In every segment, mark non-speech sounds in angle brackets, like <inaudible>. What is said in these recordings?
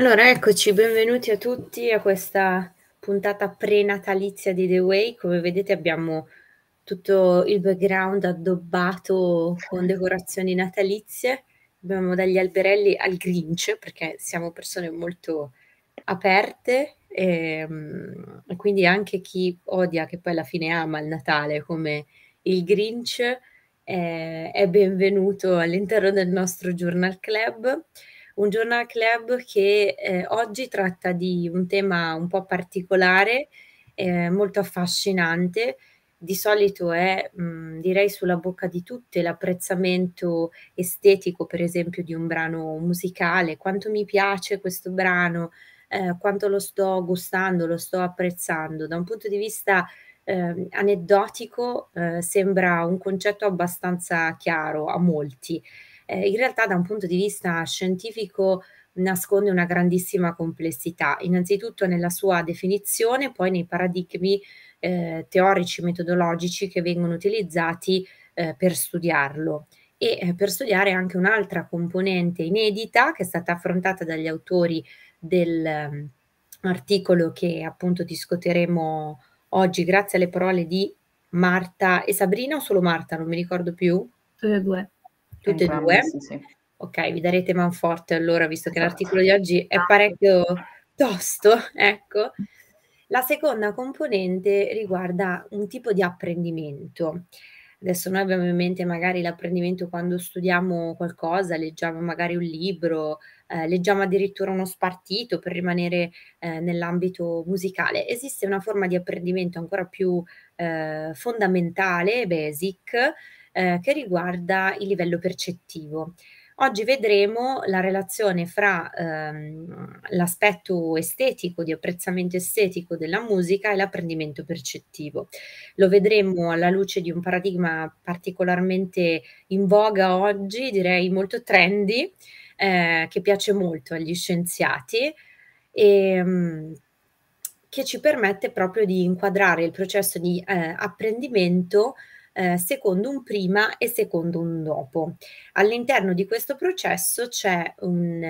Allora, eccoci, benvenuti a tutti a questa puntata prenatalizia di The Way. Come vedete abbiamo tutto il background addobbato con decorazioni natalizie. Abbiamo dagli alberelli al Grinch, perché siamo persone molto aperte ehm, e, quindi anche chi odia, che poi alla fine ama il Natale come il Grinch, eh, è benvenuto all'interno del nostro Journal Club un journal club che eh, oggi tratta di un tema un po' particolare, eh, molto affascinante. Di solito è, mh, mm, direi, sulla bocca di tutte l'apprezzamento estetico, per esempio, di un brano musicale. Quanto mi piace questo brano, eh, quanto lo sto gustando, lo sto apprezzando. Da un punto di vista eh, aneddotico eh, sembra un concetto abbastanza chiaro a molti, eh, in realtà da un punto di vista scientifico nasconde una grandissima complessità, innanzitutto nella sua definizione, poi nei paradigmi eh, teorici metodologici che vengono utilizzati eh, per studiarlo e eh, per studiare anche un'altra componente inedita che è stata affrontata dagli autori dell'articolo ehm, um, che appunto discuteremo oggi grazie alle parole di Marta e Sabrina o solo Marta, non mi ricordo più. Tutte e due. Tutte e due? Sì, sì. Ok, vi darete man forte allora, visto che l'articolo di oggi è parecchio tosto, ecco. La seconda componente riguarda un tipo di apprendimento. Adesso noi abbiamo in mente magari l'apprendimento quando studiamo qualcosa, leggiamo magari un libro, eh, leggiamo addirittura uno spartito per rimanere eh, nell'ambito musicale. Esiste una forma di apprendimento ancora più eh, fondamentale, basic, eh, che riguarda il livello percettivo. Oggi vedremo la relazione fra ehm, l'aspetto estetico, di apprezzamento estetico della musica e l'apprendimento percettivo. Lo vedremo alla luce di un paradigma particolarmente in voga oggi, direi molto trendy, eh, che piace molto agli scienziati e mh, mm, che ci permette proprio di inquadrare il processo di eh, apprendimento eh, secondo un prima e secondo un dopo. All'interno di questo processo c'è un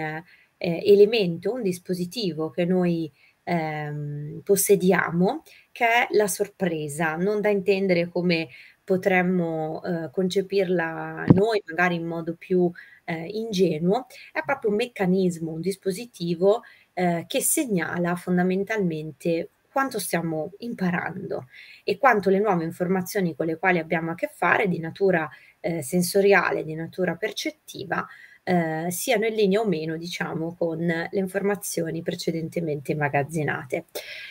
eh, elemento, un dispositivo che noi ehm, possediamo, che è la sorpresa, non da intendere come potremmo eh, concepirla noi magari in modo più eh, ingenuo, è proprio un meccanismo, un dispositivo eh, che segnala fondamentalmente quanto stiamo imparando e quanto le nuove informazioni con le quali abbiamo a che fare di natura eh, sensoriale, di natura percettiva, eh, siano in linea o meno, diciamo, con le informazioni precedentemente immagazzinate.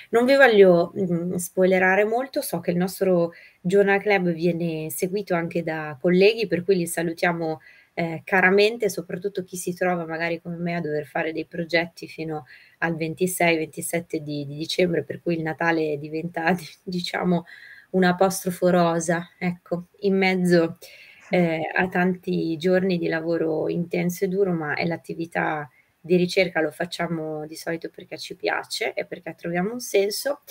Non vi voglio mh, mm, spoilerare molto, so che il nostro Journal Club viene seguito anche da colleghi, per cui li salutiamo eh, caramente, soprattutto chi si trova magari come me a dover fare dei progetti fino a al 26-27 di, di, dicembre, per cui il Natale diventa, <laughs> diciamo, un'apostrofo rosa, ecco, in mezzo eh, a tanti giorni di lavoro intenso e duro, ma è l'attività di ricerca lo facciamo di solito perché ci piace e perché troviamo un senso.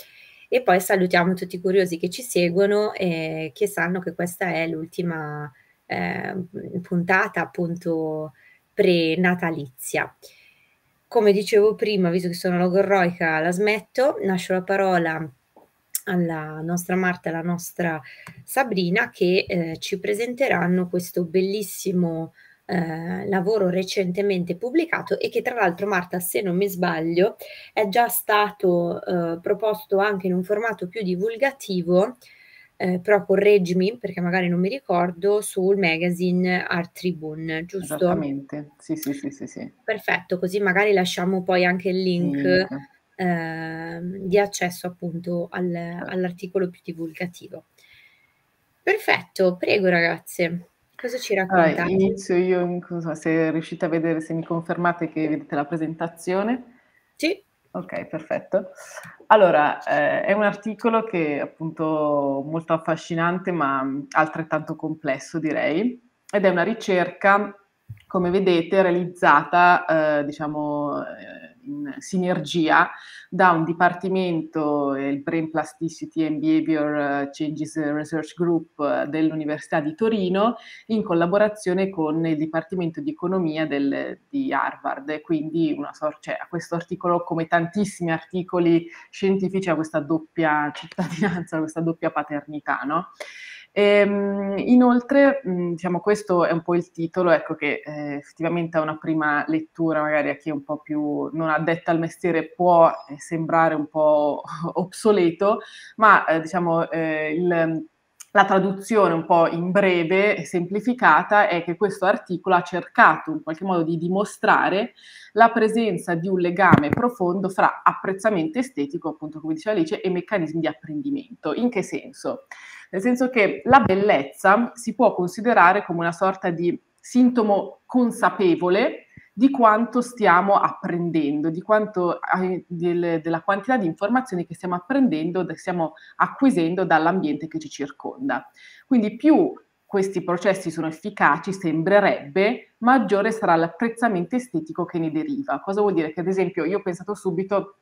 E poi salutiamo tutti i curiosi che ci seguono e che sanno che questa è l'ultima eh, puntata appunto pre-natalizia. Come dicevo prima, visto che sono logorroica, la smetto, lascio la parola alla nostra Marta e alla nostra Sabrina che eh, ci presenteranno questo bellissimo eh, lavoro recentemente pubblicato e che tra l'altro Marta, se non mi sbaglio, è già stato eh, proposto anche in un formato più divulgativo eh, però correggimi perché magari non mi ricordo, sul magazine Art Tribune, giusto? Esattamente, sì, sì, sì, sì. sì. Perfetto, così magari lasciamo poi anche il link. Sì. Eh, di accesso appunto al, certo. all'articolo più divulgativo. Perfetto, prego ragazze. Cosa ci raccontate? Allora, inizio io, so, se riuscite a vedere, se mi confermate che vedete la presentazione. Sì. Ok, perfetto. Allora, eh, è un articolo che è appunto molto affascinante, ma altrettanto complesso, direi, ed è una ricerca, come vedete, realizzata, eh, diciamo, eh, mh, sinergia da un dipartimento, eh, il Brain Plasticity and Behavior eh, Changes Research Group eh, dell'Università di Torino, in collaborazione con il Dipartimento di Economia del, di Harvard. Quindi una sorta, cioè, a questo articolo, come tantissimi articoli scientifici, ha questa doppia cittadinanza, questa doppia paternità. No? Ehm, inoltre, mm, diciamo, questo è un po' il titolo, ecco che eh, effettivamente a una prima lettura, magari a chi è un po' più non addetta al mestiere, può eh, sembrare un po' <laughs> obsoleto, ma eh, diciamo eh, il la traduzione un po' in breve e semplificata è che questo articolo ha cercato in qualche modo di dimostrare la presenza di un legame profondo fra apprezzamento estetico, appunto come diceva Alice, e meccanismi di apprendimento. In che senso? nel senso che la bellezza si può considerare come una sorta di sintomo consapevole di quanto stiamo apprendendo, di quanto, del, della quantità di informazioni che stiamo apprendendo, che stiamo acquisendo dall'ambiente che ci circonda. Quindi più questi processi sono efficaci, sembrerebbe, maggiore sarà l'apprezzamento estetico che ne deriva. Cosa vuol dire? Che ad esempio io ho pensato subito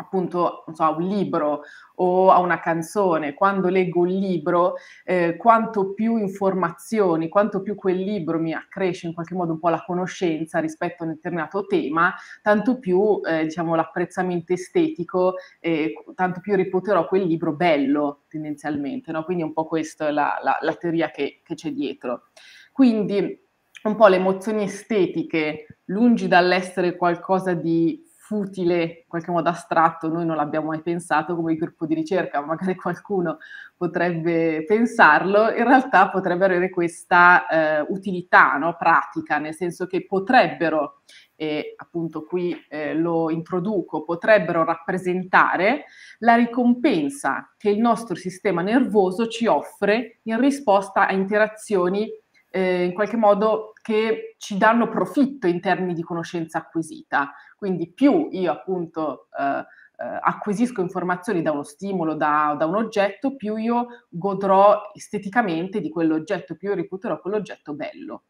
appunto so, a un libro o a una canzone, quando leggo un libro, eh, quanto più informazioni, quanto più quel libro mi accresce in qualche modo un po' la conoscenza rispetto a un determinato tema, tanto più eh, diciamo, l'apprezzamento estetico, eh, tanto più riputerò quel libro bello tendenzialmente. No? Quindi un po' questa la, la, la teoria che, che c'è dietro. Quindi un po' le emozioni estetiche, lungi dall'essere qualcosa di futile, in qualche modo astratto, noi non l'abbiamo mai pensato come gruppo di ricerca, magari <laughs> qualcuno potrebbe pensarlo, in realtà potrebbe avere questa eh, utilità no? pratica, nel senso che potrebbero, e appunto qui eh, lo introduco, potrebbero rappresentare la ricompensa che il nostro sistema nervoso ci offre in risposta a interazioni eh, in qualche modo che ci danno profitto in termini di conoscenza acquisita. Quindi più io appunto eh, eh acquisisco informazioni da uno stimolo, da, da, un oggetto, più io godrò esteticamente di quell'oggetto, più io reputerò quell'oggetto bello.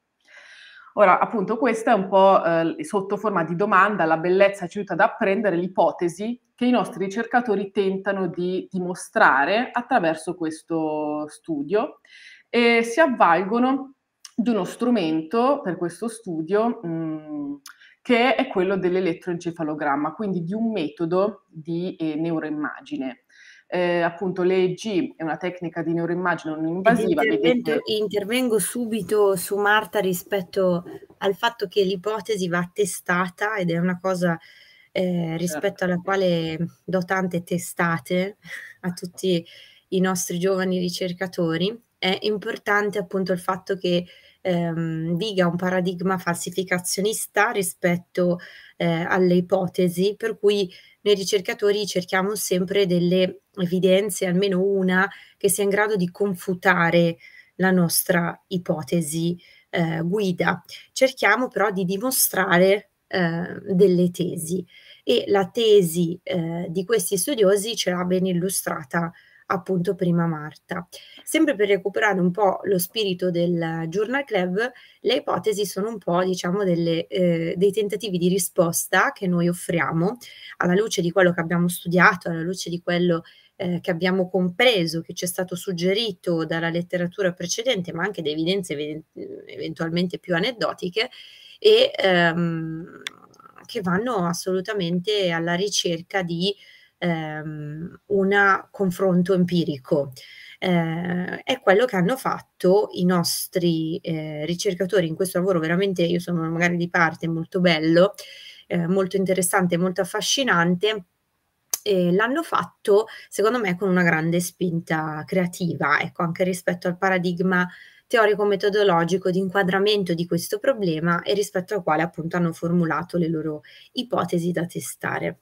Ora, appunto, questa è un po' eh, sotto forma di domanda, la bellezza ci aiuta ad apprendere l'ipotesi che i nostri ricercatori tentano di dimostrare attraverso questo studio e si avvalgono di uno strumento per questo studio mh, mm, che è quello dell'elettroencefalogramma, quindi di un metodo di eh, neuroimmagine. Eh, appunto l'EEG è una tecnica di neuroimmagine non invasiva. Intervengo, intervengo subito su Marta rispetto al fatto che l'ipotesi va testata ed è una cosa eh, certo. rispetto alla quale do tante testate a tutti i nostri giovani ricercatori. È importante appunto il fatto che ehm, diga un paradigma falsificazionista rispetto eh, alle ipotesi, per cui noi ricercatori cerchiamo sempre delle evidenze, almeno una, che sia in grado di confutare la nostra ipotesi eh, guida. Cerchiamo però di dimostrare eh, delle tesi e la tesi eh, di questi studiosi ce l'ha ben illustrata appunto prima Marta. Sempre per recuperare un po' lo spirito del Journal Club, le ipotesi sono un po' diciamo delle, eh, dei tentativi di risposta che noi offriamo alla luce di quello che abbiamo studiato, alla luce di quello eh, che abbiamo compreso, che ci è stato suggerito dalla letteratura precedente, ma anche da evidenze eh, eventualmente più aneddotiche e ehm, che vanno assolutamente alla ricerca di ehm, un confronto empirico. Eh, è quello che hanno fatto i nostri eh, ricercatori in questo lavoro, veramente io sono magari di parte, molto bello, eh, molto interessante, molto affascinante. l'hanno fatto, secondo me, con una grande spinta creativa, ecco, anche rispetto al paradigma teorico-metodologico di inquadramento di questo problema e rispetto al quale appunto hanno formulato le loro ipotesi da testare.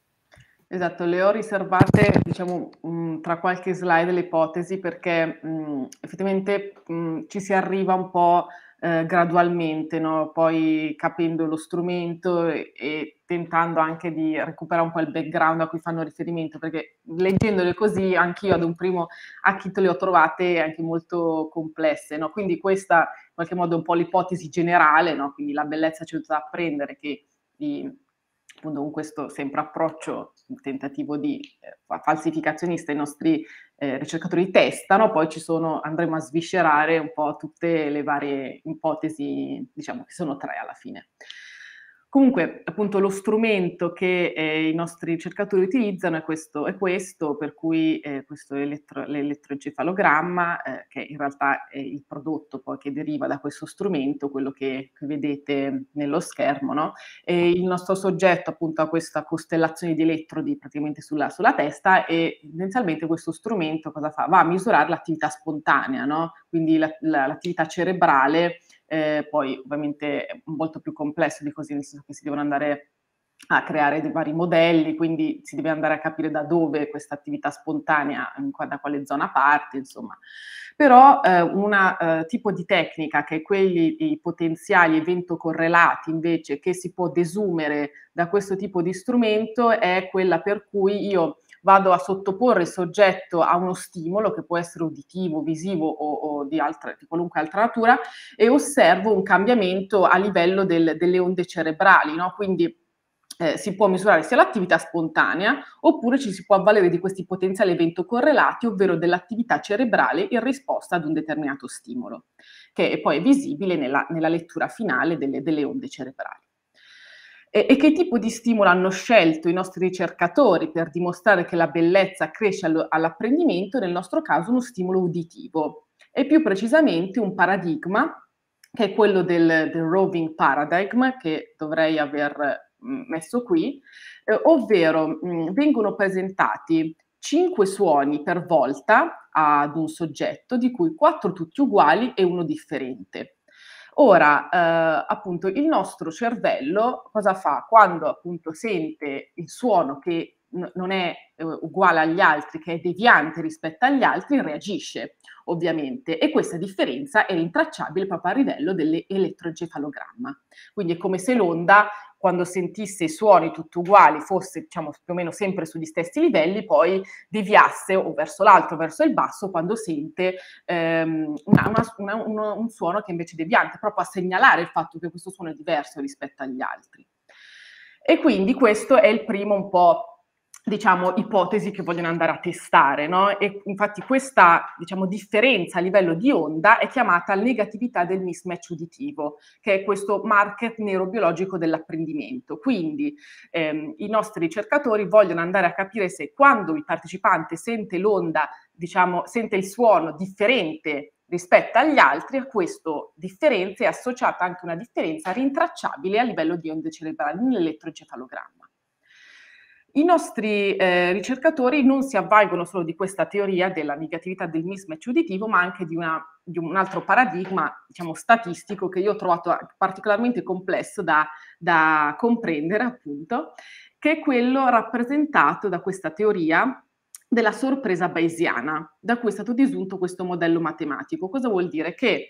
Esatto, le ho riservate, diciamo, mh, mm, tra qualche slide le ipotesi perché mh, mm, effettivamente mh, mm, ci si arriva un po' eh, gradualmente, no? poi capendo lo strumento e, e, tentando anche di recuperare un po' il background a cui fanno riferimento, perché leggendole così anch'io ad un primo acchito le ho trovate anche molto complesse, no? quindi questa in qualche modo è un po' l'ipotesi generale, no? quindi la bellezza c'è aiuta ad apprendere che di appunto con questo sempre approccio, un tentativo di eh, falsificazionista, i nostri eh, ricercatori testano, poi ci sono, andremo a sviscerare un po' tutte le varie ipotesi, diciamo che sono tre alla fine. Comunque, appunto, lo strumento che eh, i nostri ricercatori utilizzano è questo, è questo per cui eh, questo elettro, l'elettroencefalogramma, eh, che in realtà è il prodotto poi che deriva da questo strumento, quello che, che vedete nello schermo, no? E il nostro soggetto appunto ha questa costellazione di elettrodi praticamente sulla, sulla testa e tendenzialmente questo strumento cosa fa? Va a misurare l'attività spontanea, no? Quindi la, la, l'attività cerebrale eh, poi ovviamente è molto più complesso di così, nel senso che si devono andare a creare dei vari modelli, quindi si deve andare a capire da dove questa attività spontanea, da quale zona parte, insomma. Però eh, un eh, tipo di tecnica che è quelli i potenziali evento correlati invece che si può desumere da questo tipo di strumento è quella per cui io vado a sottoporre il soggetto a uno stimolo che può essere uditivo, visivo o, o di, altra, di, qualunque altra natura e osservo un cambiamento a livello del, delle onde cerebrali, no? quindi eh, si può misurare sia l'attività spontanea oppure ci si può avvalere di questi potenziali evento correlati, ovvero dell'attività cerebrale in risposta ad un determinato stimolo, che è poi visibile nella, nella lettura finale delle, delle onde cerebrali. E, e che tipo di stimolo hanno scelto i nostri ricercatori per dimostrare che la bellezza cresce allo, all'apprendimento, nel nostro caso uno stimolo uditivo e più precisamente un paradigma che è quello del, del roving paradigm che dovrei aver mm, messo qui, eh, ovvero mh, mm, vengono presentati cinque suoni per volta ad un soggetto, di cui quattro tutti uguali e uno differente. Ora, eh, appunto, il nostro cervello cosa fa? Quando appunto sente il suono che n- non è eh, uguale agli altri, che è deviante rispetto agli altri, reagisce ovviamente e questa differenza è rintracciabile proprio a livello dell'elettroencefalogramma. Quindi è come se l'onda quando sentisse i suoni tutti uguali, fosse diciamo più o meno sempre sugli stessi livelli, poi deviasse o verso l'alto, verso il basso, quando sente ehm, una, una, una, un, un suono che invece è deviante, proprio a segnalare il fatto che questo suono è diverso rispetto agli altri. E quindi questo è il primo un po' diciamo, ipotesi che vogliono andare a testare, no? E infatti questa, diciamo, differenza a livello di onda è chiamata negatività del mismatch uditivo, che è questo market neurobiologico dell'apprendimento. Quindi ehm, i nostri ricercatori vogliono andare a capire se quando il partecipante sente l'onda, diciamo, sente il suono differente rispetto agli altri, a questa differenza è associata anche una differenza rintracciabile a livello di onde cerebrali nell'elettroencefalogramma. I nostri eh, ricercatori non si avvalgono solo di questa teoria della negatività del mismatch uditivo, ma anche di, una, di un altro paradigma, diciamo, statistico che io ho trovato particolarmente complesso da, da comprendere, appunto, che è quello rappresentato da questa teoria della sorpresa bayesiana, da cui è stato disunto questo modello matematico. Cosa vuol dire? Che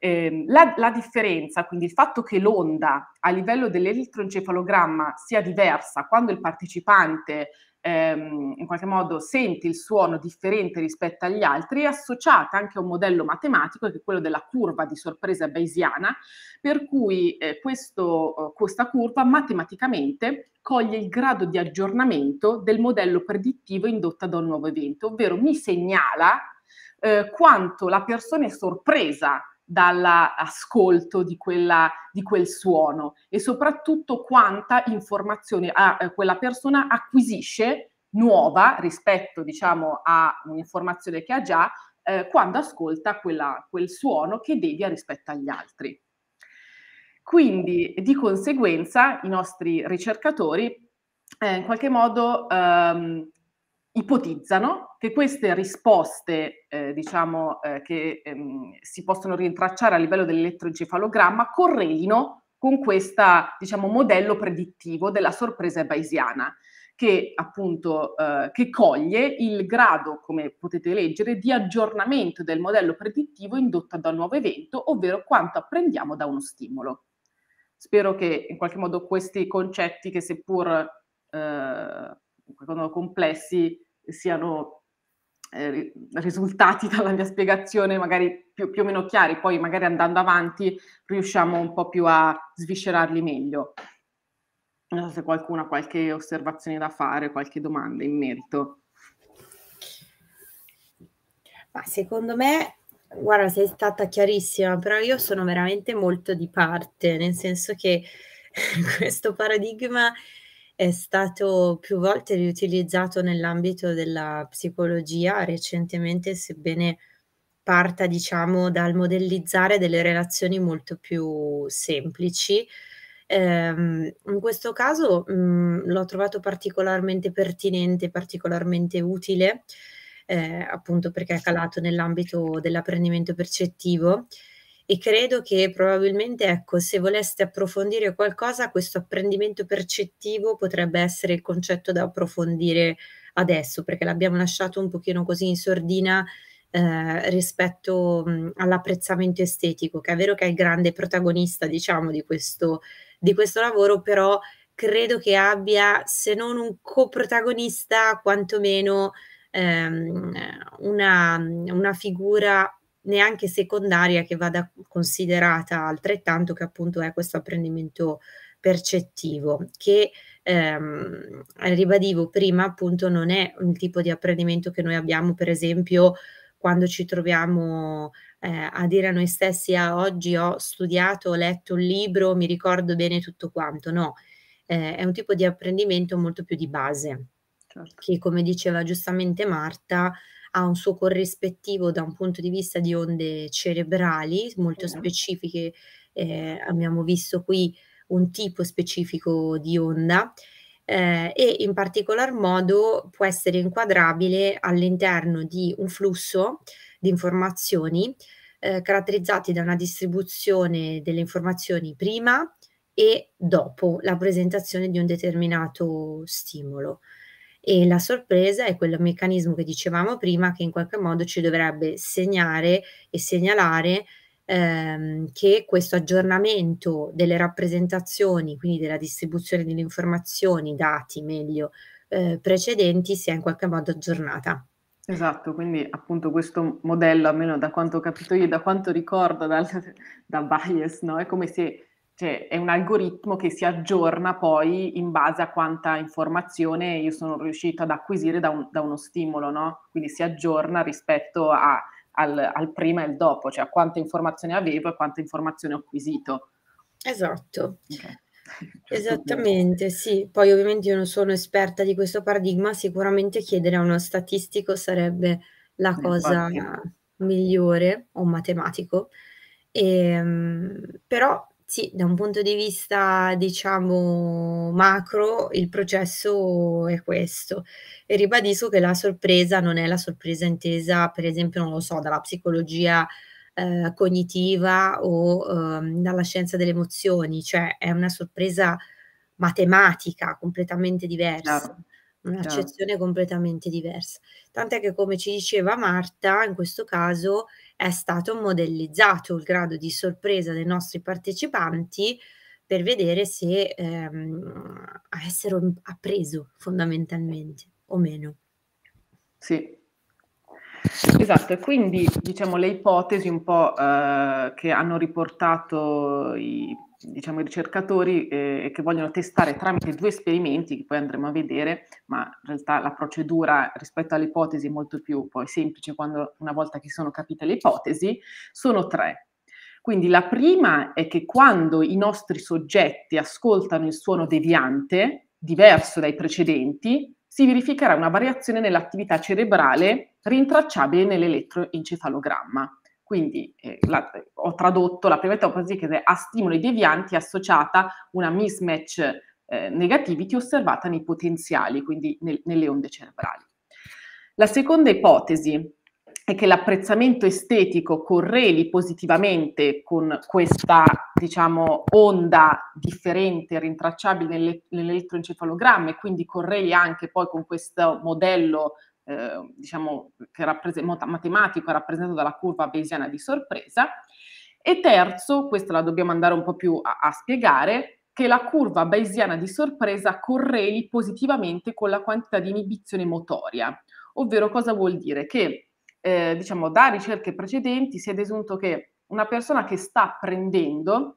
eh, la, la, differenza, quindi il fatto che l'onda a livello dell'elettroencefalogramma sia diversa quando il partecipante ehm, in qualche modo sente il suono differente rispetto agli altri, è associata anche a un modello matematico che è quello della curva di sorpresa bayesiana, per cui eh, questo, oh, questa curva matematicamente coglie il grado di aggiornamento del modello predittivo indotto da un nuovo evento, ovvero mi segnala eh, quanto la persona è sorpresa dall'ascolto di, quella, di quel suono e soprattutto quanta informazione a, eh, quella persona acquisisce nuova rispetto diciamo, a un'informazione che ha già eh, quando ascolta quella, quel suono che devia rispetto agli altri. Quindi di conseguenza i nostri ricercatori eh, in qualche modo ehm, ipotizzano che queste risposte, eh, diciamo, eh, che ehm, si possono rintracciare a livello dell'elettroencefalogramma correlino con questo diciamo, modello predittivo della sorpresa bayesiana, che appunto eh, che coglie il grado, come potete leggere, di aggiornamento del modello predittivo indotto da un nuovo evento, ovvero quanto apprendiamo da uno stimolo. Spero che in qualche modo questi concetti, che seppur eh, quando complessi siano eh, risultati <laughs> dalla mia spiegazione magari più, più, o meno chiari, poi magari andando avanti riusciamo un po' più a sviscerarli meglio. Non so se qualcuno ha qualche osservazione da fare, qualche domanda in merito. Ma secondo me, guarda, sei stata chiarissima, però io sono veramente molto di parte, nel senso che <laughs> questo paradigma è stato più volte riutilizzato nell'ambito della psicologia recentemente, sebbene parta diciamo dal modellizzare delle relazioni molto più semplici. Ehm, in questo caso mh, mm, l'ho trovato particolarmente pertinente, particolarmente utile, eh, appunto perché è calato nell'ambito dell'apprendimento percettivo e credo che probabilmente, ecco, se voleste approfondire qualcosa, questo apprendimento percettivo potrebbe essere il concetto da approfondire adesso, perché l'abbiamo lasciato un pochino così in sordina eh, rispetto mh, all'apprezzamento estetico, che è vero che è il grande protagonista, diciamo, di questo, di questo lavoro, però credo che abbia, se non un coprotagonista, quantomeno ehm, una, una figura neanche secondaria che vada considerata altrettanto che appunto è questo apprendimento percettivo che ehm, ribadivo prima appunto non è un tipo di apprendimento che noi abbiamo per esempio quando ci troviamo eh, a dire a noi stessi ah, oggi ho studiato, ho letto un libro, mi ricordo bene tutto quanto, no, eh, è un tipo di apprendimento molto più di base certo. che come diceva giustamente Marta ha un suo corrispettivo da un punto di vista di onde cerebrali molto specifiche, eh, abbiamo visto qui un tipo specifico di onda eh, e in particolar modo può essere inquadrabile all'interno di un flusso di informazioni eh, caratterizzati da una distribuzione delle informazioni prima e dopo la presentazione di un determinato stimolo e la sorpresa è quel meccanismo che dicevamo prima che in qualche modo ci dovrebbe segnare e segnalare ehm, che questo aggiornamento delle rappresentazioni, quindi della distribuzione delle informazioni, dati meglio, eh, precedenti sia in qualche modo aggiornata. Esatto, quindi appunto questo modello, almeno da quanto ho capito io, da quanto ricordo dal, <laughs> da Bias, no? è come se cioè, è un algoritmo che si aggiorna poi in base a quanta informazione io sono riuscito ad acquisire da, un, da uno stimolo, no? Quindi si aggiorna rispetto a, al, al, prima e al dopo, cioè a quante informazioni avevo e quante informazioni ho acquisito. Esatto. Okay. <laughs> Esattamente, sì. Poi ovviamente io non sono esperta di questo paradigma, sicuramente chiedere a uno statistico sarebbe la eh, cosa migliore, o matematico. E, ehm, però sì, da un punto di vista, diciamo, macro, il processo è questo. E ribadisco che la sorpresa non è la sorpresa intesa, per esempio, non lo so, dalla psicologia eh, cognitiva o eh, dalla scienza delle emozioni, cioè è una sorpresa matematica completamente diversa. Claro un'accezione completamente diversa. Tant'è che, come ci diceva Marta, in questo caso è stato modellizzato il grado di sorpresa dei nostri partecipanti per vedere se ehm, avessero appreso fondamentalmente o meno. Sì, Esatto, e quindi diciamo le ipotesi un po' eh, che hanno riportato i diciamo, i ricercatori eh, che vogliono testare tramite due esperimenti che poi andremo a vedere, ma in realtà la procedura rispetto alle ipotesi è molto più poi semplice quando, una volta che sono capite le ipotesi, sono tre. Quindi la prima è che quando i nostri soggetti ascoltano il suono deviante, diverso dai precedenti, si verificherà una variazione nell'attività cerebrale rintracciabile nell'elettroencefalogramma. Quindi eh, la, ho tradotto la prima ipotesi che è a stimoli devianti associata una mismatch eh, negativity osservata nei potenziali, quindi nel, nelle onde cerebrali. La seconda ipotesi è che l'apprezzamento estetico correli positivamente con questa, diciamo, onda differente, rintracciabile nell'elettroencefalogramma e quindi correli anche poi con questo modello Ehm, diciamo, che rapprese- matematico rappresentato dalla curva bayesiana di sorpresa. E terzo, questa la dobbiamo andare un po' più a, a spiegare, che la curva bayesiana di sorpresa correli positivamente con la quantità di inibizione motoria. Ovvero cosa vuol dire? Che eh, diciamo, da ricerche precedenti si è desunto che una persona che sta prendendo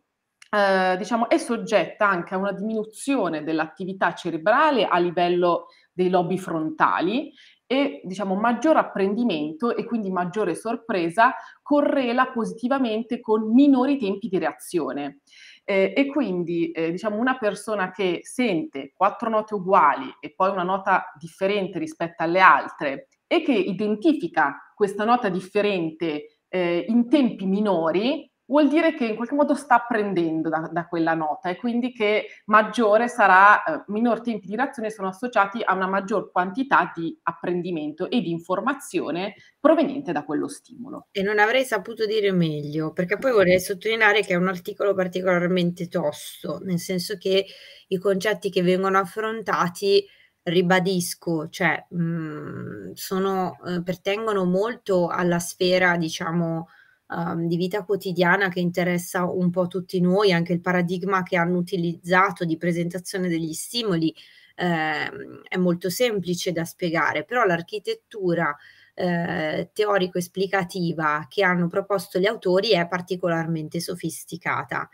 eh, diciamo, è soggetta anche a una diminuzione dell'attività cerebrale a livello dei lobi frontali e diciamo maggior apprendimento e quindi maggiore sorpresa correla positivamente con minori tempi di reazione. Eh, e quindi eh, diciamo una persona che sente quattro note uguali e poi una nota differente rispetto alle altre e che identifica questa nota differente eh, in tempi minori vuol dire che in qualche modo sta prendendo da, da quella nota e quindi che maggiore sarà, eh, minor tempi di reazione sono associati a una maggior quantità di apprendimento e di informazione proveniente da quello stimolo. E non avrei saputo dire meglio, perché poi vorrei sottolineare che è un articolo particolarmente tosto, nel senso che i concetti che vengono affrontati ribadisco, cioè mh, mm, sono, eh, pertengono molto alla sfera, diciamo, um, di vita quotidiana che interessa un po' tutti noi, anche il paradigma che hanno utilizzato di presentazione degli stimoli eh, è molto semplice da spiegare, però l'architettura eh, teorico-esplicativa che hanno proposto gli autori è particolarmente sofisticata.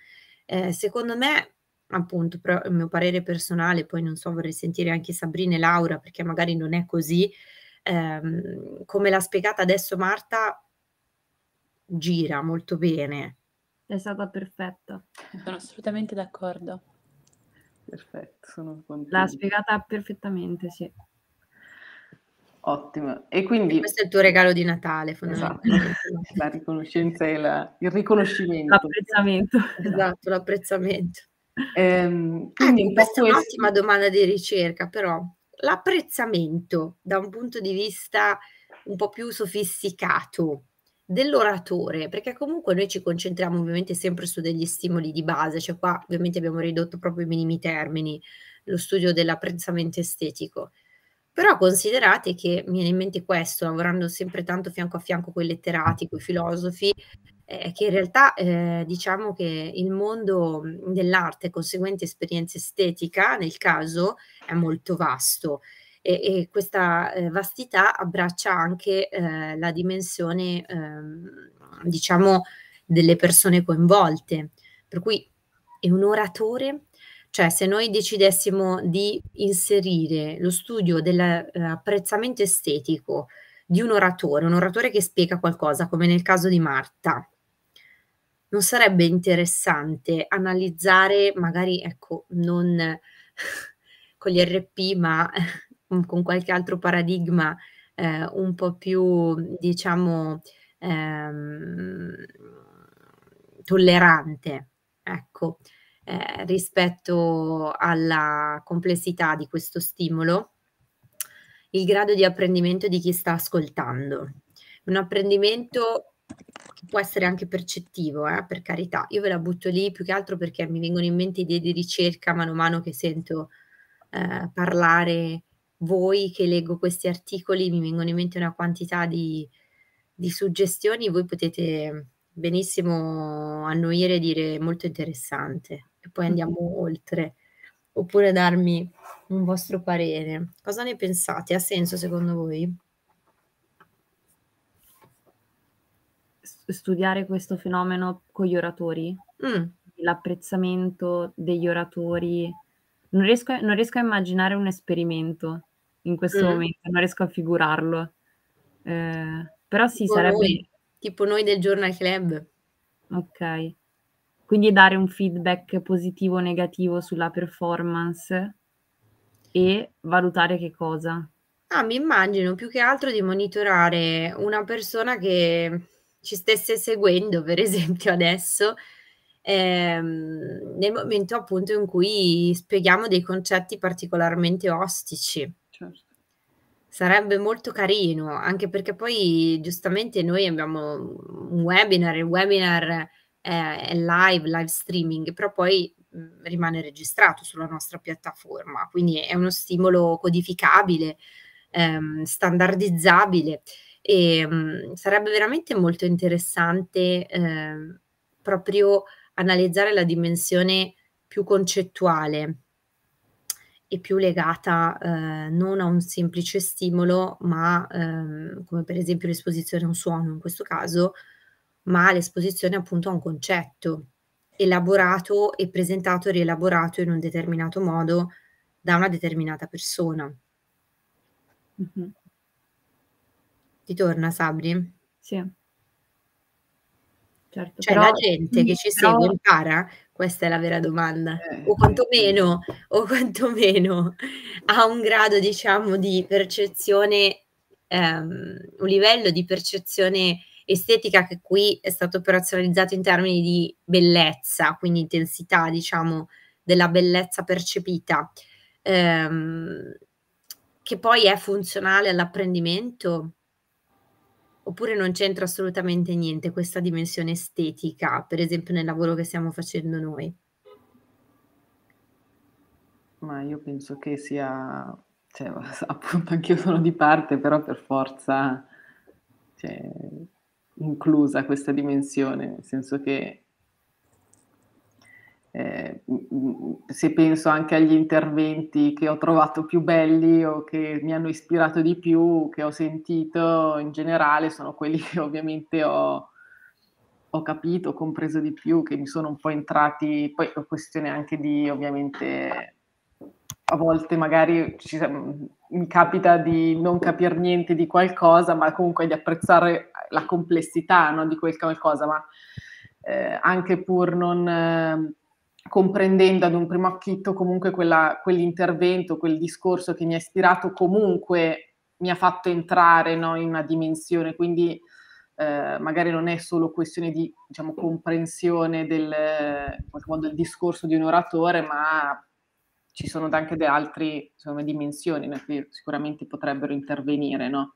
Eh, secondo me, appunto, però, il mio parere personale, poi non so, vorrei sentire anche Sabrina e Laura perché magari non è così, ehm, come l'ha spiegata adesso Marta, gira molto bene. È stata perfetta. Sono assolutamente d'accordo. Perfetto, sono contenta. L'ha spiegata perfettamente, sì. Ottimo. E quindi... E questo è il tuo regalo di Natale, esatto. fondamentalmente. Esatto. <laughs> la riconoscenza e la... il riconoscimento. L'apprezzamento. Esatto, l'apprezzamento. Ehm, ah, quindi Anche, questa questo... è un'ottima domanda di ricerca, però. L'apprezzamento da un punto di vista un po' più sofisticato, dell'oratore, perché comunque noi ci concentriamo ovviamente sempre su degli stimoli di base, cioè qua ovviamente abbiamo ridotto proprio i minimi termini, lo studio dell'apprezzamento estetico. Però considerate che mi viene in mente questo, lavorando sempre tanto fianco a fianco con i letterati, con i filosofi, eh, che in realtà eh, diciamo che il mondo mm, dell'arte conseguente esperienza estetica, nel caso, è molto vasto e, e questa eh, vastità abbraccia anche eh, la dimensione, ehm, diciamo, delle persone coinvolte. Per cui è un oratore, cioè se noi decidessimo di inserire lo studio dell'apprezzamento eh, estetico di un oratore, un oratore che spiega qualcosa, come nel caso di Marta, non sarebbe interessante analizzare, magari ecco, non <laughs> con gli RP, ma Mhmm, con qualche altro paradigma eh, un po' più, mhmm, diciamo, ehm, tollerante, ecco, eh, rispetto alla complessità di questo stimolo, il grado di apprendimento di chi sta ascoltando. Un apprendimento che può essere anche percettivo, eh, per carità. Io ve la butto lì più che altro perché mi vengono in mente idee di ricerca mano a mano che sento eh, parlare voi che leggo questi articoli, mi vengono in mente una quantità di, di suggestioni, voi potete benissimo annoiare e dire molto interessante e poi mm-hmm. andiamo oltre oppure darmi un vostro parere. Cosa ne pensate? Ha senso secondo voi? Studiare questo fenomeno con gli oratori, mm. l'apprezzamento degli oratori. Non riesco, non riesco a immaginare un esperimento in questo mm. momento, non riesco a figurarlo. Eh, però sì, tipo sarebbe... Noi, tipo noi del Journal Club. Ok. Quindi dare un feedback positivo o negativo sulla performance e valutare che cosa? Ah, mi immagino più che altro di monitorare una persona che ci stesse seguendo, per <laughs> esempio adesso, ehm, nel momento appunto in cui spieghiamo dei concetti particolarmente ostici certo. Sarebbe molto carino, anche perché poi giustamente noi abbiamo un webinar, il webinar è, eh, è live, live streaming, però poi mm, rimane registrato sulla nostra piattaforma, quindi è uno stimolo codificabile, ehm, standardizzabile e mh, mm, sarebbe veramente molto interessante eh, proprio analizzare la dimensione più concettuale è più legata eh, non a un semplice stimolo, ma ehm, come per esempio l'esposizione a un suono in questo caso, ma l'esposizione appunto a un concetto elaborato e presentato rielaborato in un determinato modo da una determinata persona. Mm-hmm. Ti torna Sabri? Sì. Certo, cioè però... la gente che mm, ci però... segue impara questa è la vera domanda. Eh, o quantomeno, eh. o quantomeno <laughs> ha un grado, diciamo, di percezione, ehm, un livello di percezione estetica che qui è stato operazionalizzato in termini di bellezza, quindi intensità, diciamo, della bellezza percepita, ehm, che poi è funzionale all'apprendimento oppure non c'entra assolutamente niente questa dimensione estetica, per esempio nel lavoro che stiamo facendo noi? Ma io penso che sia, cioè, <laughs> appunto io sono di parte, però per forza cioè, inclusa questa dimensione, nel senso che eh, se penso anche agli interventi che ho trovato più belli o che mi hanno ispirato di più, che ho sentito in generale, sono quelli <laughs> che ovviamente ho, ho capito, ho compreso di più, che mi sono un po' entrati, poi è questione anche di ovviamente a volte magari ci, mi capita di non capire niente di qualcosa, ma comunque di apprezzare la complessità no, di quel qualcosa, ma eh, anche pur non... Eh, comprendendo ad un primo acchito comunque quella, quell'intervento, quel discorso che mi ha ispirato, comunque mi ha fatto entrare no, in una dimensione, quindi eh, magari non è solo questione di diciamo, comprensione del, del, discorso di un oratore, ma ci sono anche delle altre insomma, dimensioni no, che sicuramente potrebbero intervenire. No?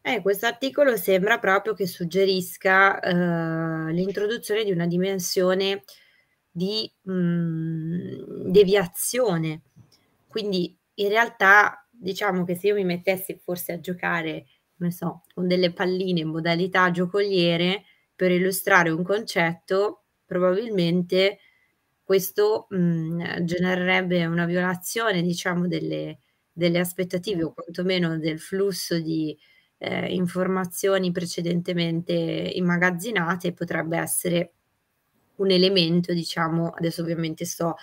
Eh, questo articolo sembra proprio che suggerisca eh, l'introduzione di una dimensione di mh, mhmm, deviazione. Quindi in realtà diciamo che se io mi mettessi forse a giocare, non so, con delle palline in modalità giocoliere per illustrare un concetto, probabilmente questo mh, mhmm, genererebbe una violazione, diciamo, delle, delle, aspettative o quantomeno del flusso di eh, informazioni precedentemente immagazzinate, potrebbe essere un elemento, diciamo, adesso ovviamente sto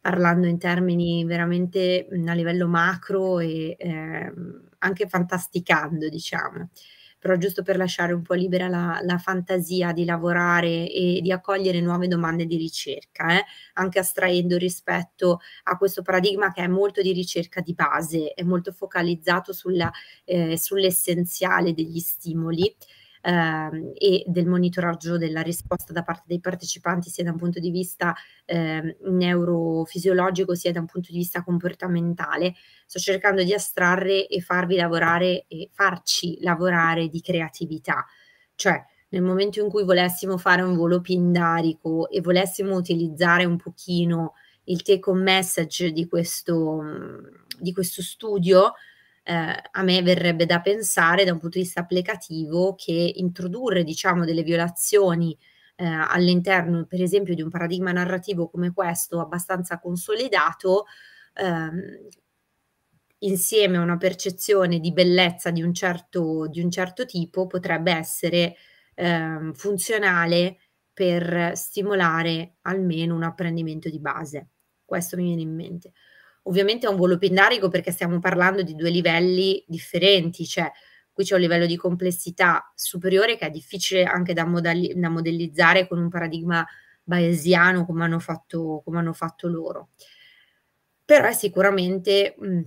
parlando in termini veramente mhmm, a livello macro e eh, anche fantasticando, diciamo, però giusto per lasciare un po' libera la, la fantasia di lavorare e di accogliere nuove domande di ricerca, eh? anche astraendo rispetto a questo paradigma che è molto di ricerca di base, è molto focalizzato sulla, eh, sull'essenziale degli stimoli ehm, e del monitoraggio della risposta da parte dei partecipanti sia da un punto di vista ehm, neurofisiologico sia da un punto di vista comportamentale. Sto cercando di astrarre e farvi lavorare e farci lavorare di creatività, cioè nel momento in cui volessimo fare un volo pindarico e volessimo utilizzare un pochino il take home message di questo, di questo studio, eh, a me verrebbe da pensare da un punto di vista applicativo che introdurre diciamo delle violazioni eh, all'interno per esempio di un paradigma narrativo come questo abbastanza consolidato ehm, insieme a una percezione di bellezza di un certo, di un certo tipo potrebbe essere ehm, funzionale per stimolare almeno un apprendimento di base questo mi viene in mente. Ovviamente è un volo pindarico perché stiamo parlando di due livelli differenti, cioè qui c'è un livello di complessità superiore che è difficile anche da, modelli- da modellizzare con un paradigma bayesiano come hanno fatto, come hanno fatto loro. Però è sicuramente mh,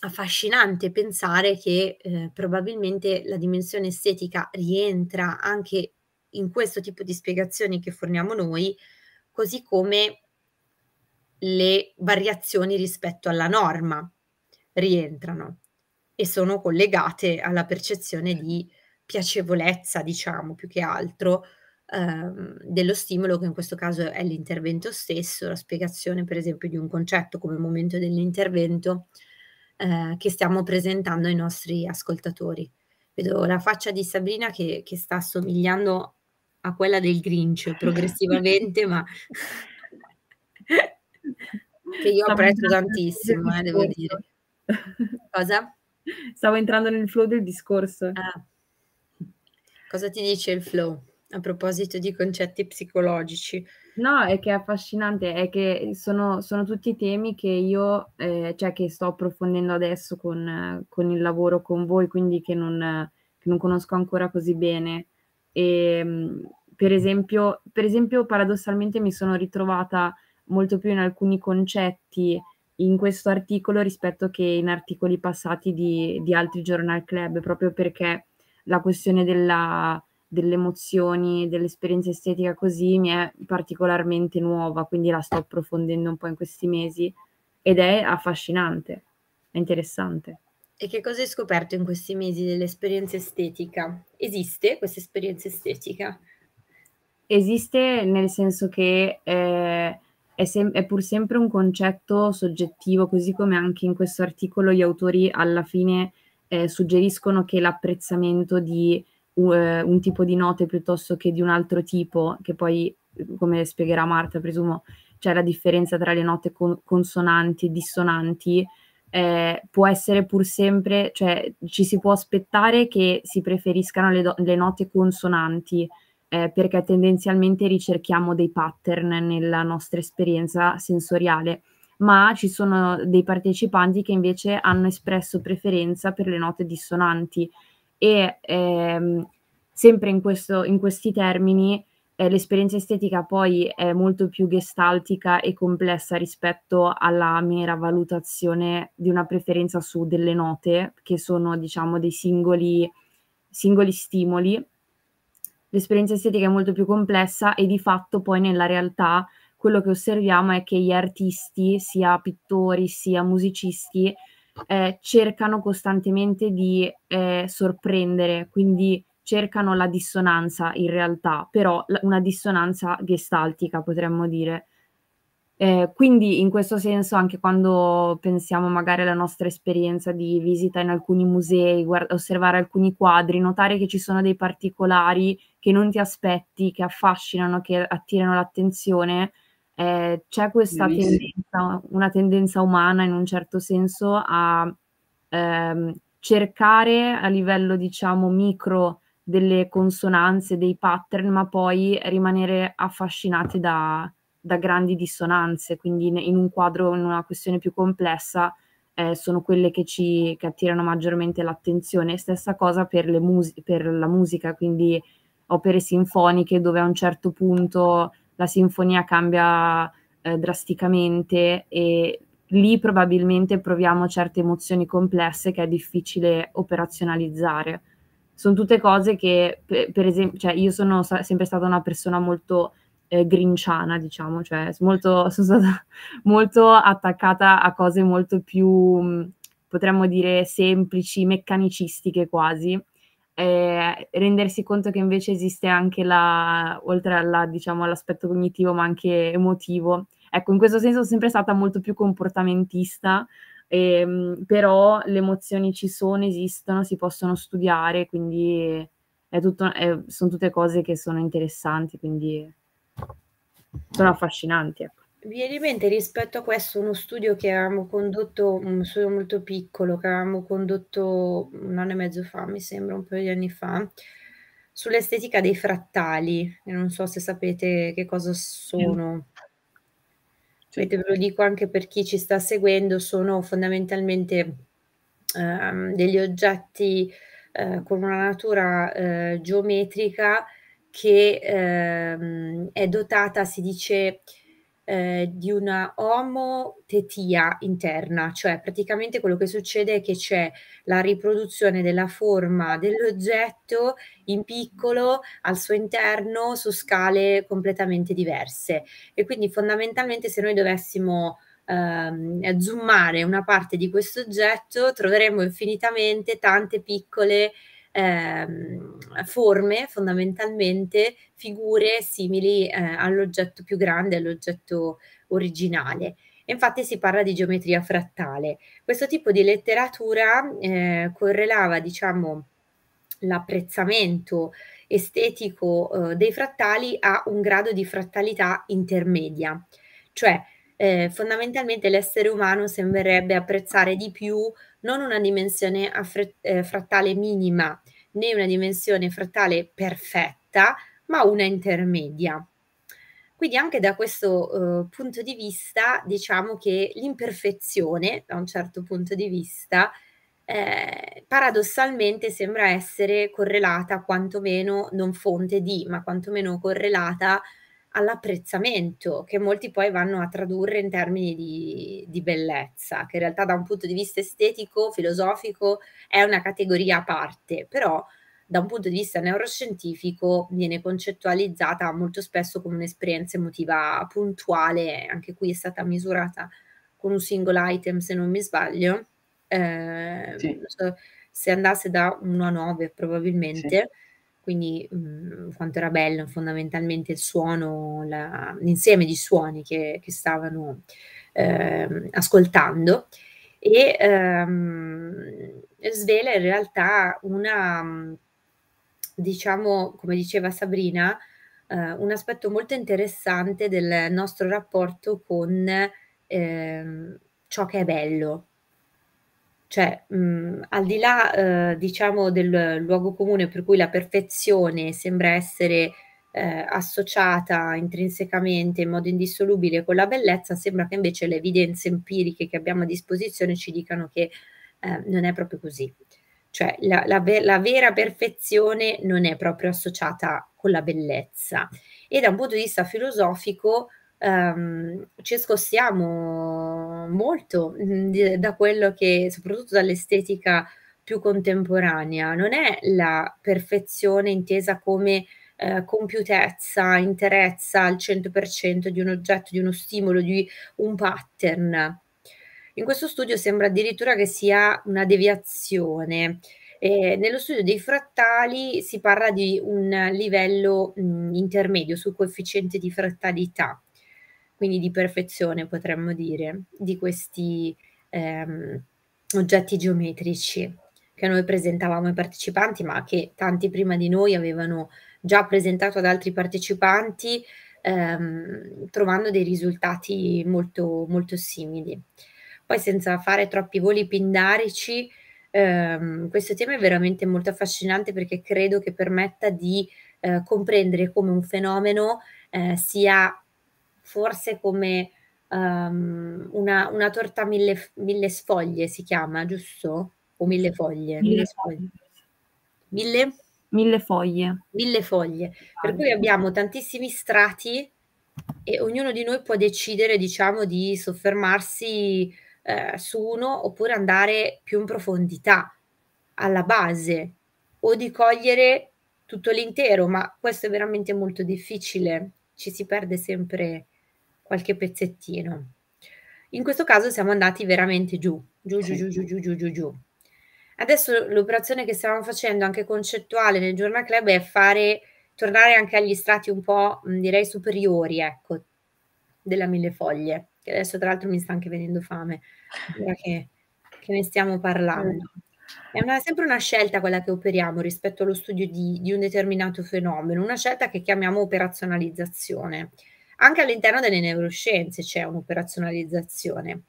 affascinante pensare che eh, probabilmente la dimensione estetica rientra anche in questo tipo di spiegazioni che forniamo noi, così come le variazioni rispetto alla norma rientrano e sono collegate alla percezione di piacevolezza, diciamo, più che altro ehm, dello stimolo che in questo caso è l'intervento stesso, la spiegazione per esempio di un concetto come momento dell'intervento eh, che stiamo presentando ai nostri ascoltatori. Vedo la faccia di Sabrina che, che sta assomigliando a quella del Grinch <laughs> progressivamente, ma che io apprezzo tantissimo, eh, devo dire. Cosa? Stavo entrando nel flow del discorso. Ah. Cosa ti dice il flow? A proposito di concetti psicologici. No, è che è affascinante, è che sono, sono tutti temi che io, eh, cioè che sto approfondendo adesso con, con, il lavoro con voi, quindi che non, che non conosco ancora così bene. E, ehm, per esempio, per esempio, paradossalmente mi sono ritrovata molto più in alcuni concetti in questo articolo rispetto che in articoli passati di, di altri journal club, proprio perché la questione della, delle emozioni, dell'esperienza estetica così mi è particolarmente nuova, quindi la sto approfondendo un po' in questi mesi ed è affascinante, è interessante. E che cosa hai scoperto in questi mesi dell'esperienza estetica? Esiste questa esperienza estetica? Esiste nel senso che eh, è, sem- è, pur sempre un concetto soggettivo, così come anche in questo articolo gli autori alla fine eh, suggeriscono che l'apprezzamento di uh, un tipo di note piuttosto che di un altro tipo, che poi, come spiegherà Marta, presumo, c'è la differenza tra le note con- consonanti e dissonanti, eh, può essere pur sempre, cioè ci si può aspettare che si preferiscano le, do- le note consonanti eh, perché tendenzialmente ricerchiamo dei pattern nella nostra esperienza sensoriale, ma ci sono dei partecipanti che invece hanno espresso preferenza per le note dissonanti e ehm, sempre in, questo, in, questi termini eh, l'esperienza estetica poi è molto più gestaltica e complessa rispetto alla mera valutazione di una preferenza su delle note che sono diciamo dei singoli, singoli stimoli l'esperienza estetica è molto più complessa e di fatto poi nella realtà quello che osserviamo è che gli artisti, sia pittori sia musicisti, eh, cercano costantemente di eh, sorprendere, quindi cercano la dissonanza in realtà, però una dissonanza gestaltica potremmo dire eh, quindi in questo senso anche quando pensiamo magari alla nostra esperienza di visita in alcuni musei, guard- osservare alcuni quadri, notare che ci sono dei particolari che non ti aspetti, che affascinano, che attirano l'attenzione, eh, c'è questa tendenza, una tendenza umana in un certo senso a ehm, cercare a livello diciamo micro delle consonanze, dei pattern, ma poi rimanere affascinati da, da grandi dissonanze, quindi in, un quadro, in una questione più complessa, eh, sono quelle che ci che attirano maggiormente l'attenzione. Stessa cosa per, mus- per la musica, quindi opere sinfoniche dove a un certo punto la sinfonia cambia eh, drasticamente e lì probabilmente proviamo certe emozioni complesse che è difficile operazionalizzare. Sono tutte cose che, per, per esempio, cioè io sono sempre stata una persona molto eh, grinciana, diciamo, cioè molto, <laughs> sono stata molto attaccata a cose molto più, mm, potremmo dire, semplici, meccanicistiche quasi. Eh, rendersi conto che invece esiste anche la, oltre alla, diciamo, all'aspetto cognitivo, ma anche emotivo. Ecco, in questo senso sono sempre stata molto più comportamentista, ehm, però le emozioni ci sono, esistono, si possono studiare, quindi è tutto, è, sono tutte cose che sono interessanti, quindi sono affascinanti. Ecco. viene in mente rispetto a questo uno studio che avevamo condotto, un studio molto piccolo che avevamo condotto un anno e mezzo fa, mi sembra, un paio di anni fa, sull'estetica dei frattali. Non so se sapete che cosa sono. Mm. Sì. Ve lo dico anche per chi ci sta seguendo, sono fondamentalmente um, degli oggetti uh, con una natura uh, geometrica che ehm, è dotata, si dice, eh, di una omotetia interna, cioè praticamente quello che succede è che c'è la riproduzione della forma dell'oggetto in piccolo al suo interno su scale completamente diverse e quindi fondamentalmente se noi dovessimo ehm, zoomare una parte di questo oggetto troveremmo infinitamente tante piccole ehm, forme, fondamentalmente figure simili eh, all'oggetto più grande, all'oggetto originale. Infatti si parla di geometria frattale. Questo tipo di letteratura eh, correlava, diciamo, l'apprezzamento estetico eh, dei frattali a un grado di frattalità intermedia, cioè eh, fondamentalmente l'essere umano sembrerebbe apprezzare di più non una dimensione affre- eh, frattale minima, né una dimensione frattale perfetta, ma una intermedia. Quindi anche da questo eh, punto di vista diciamo che l'imperfezione, da un certo punto di vista, eh, paradossalmente sembra essere correlata quantomeno, non fonte di, ma quantomeno correlata all'apprezzamento, che molti poi vanno a tradurre in termini di, di, bellezza, che in realtà da un punto di vista estetico, filosofico, è una categoria a parte, però da un punto di vista neuroscientifico viene concettualizzata molto spesso come un'esperienza emotiva puntuale, anche qui è stata misurata con un singolo item se non mi sbaglio, eh, sì. se andasse da 1 a 9 probabilmente. Sì quindi mh, mhmm, quanto era bello fondamentalmente il suono, la, l'insieme di suoni che, che stavano eh, ascoltando e ehm, svela in realtà una, diciamo, come diceva Sabrina, eh, un aspetto molto interessante del nostro rapporto con eh, ciò che è bello, cioè, mhmm, al di là, uhm, diciamo del luogo comune per cui la perfezione sembra essere, ehm, associata intrinsecamente in modo indissolubile con la bellezza, sembra che invece le evidenze empiriche che abbiamo a disposizione ci dicano che, ehm, non è proprio così. Cioè la la la vera perfezione non è proprio associata con la bellezza e da un punto di vista filosofico, um, ci scostiamo molto mm, da quello che, soprattutto dall'estetica più contemporanea, non è la perfezione intesa come eh, compiutezza, interezza al 100% di un oggetto, di uno stimolo, di un pattern. In questo studio sembra addirittura che sia una deviazione. Eh, nello studio dei frattali si parla di un livello mh, mm, intermedio sul coefficiente di frattalità quindi di perfezione potremmo dire, di questi ehm, oggetti geometrici che noi presentavamo ai partecipanti, ma che tanti prima di noi avevano già presentato ad altri partecipanti, ehm, trovando dei risultati molto, molto simili. Poi senza fare troppi voli pindarici, ehm, questo tema è veramente molto affascinante perché credo che permetta di eh, comprendere come un fenomeno eh, sia forse come um, una, una, torta mille, mille, sfoglie si chiama, giusto? O mille foglie? Mille? Mille? Foglie. mille? mille foglie. Mille foglie. Per cui abbiamo tantissimi strati e ognuno di noi può decidere, diciamo, di soffermarsi eh, su uno oppure andare più in profondità alla base o di cogliere tutto l'intero, ma questo è veramente molto difficile, ci si perde sempre qualche pezzettino. In questo caso siamo andati veramente giù, giù, giù, giù, giù, giù, giù, giù, giù. Adesso l'operazione che stiamo facendo anche concettuale nel Journal Club è fare, tornare anche agli strati un po', direi, superiori, ecco, della mille foglie, che adesso tra l'altro mi sta anche venendo fame, che, che ne stiamo parlando. Certo. È una, sempre una scelta quella che operiamo rispetto allo studio di, di un determinato fenomeno, una scelta che chiamiamo operazionalizzazione. Anche all'interno delle neuroscienze c'è un'operazionalizzazione.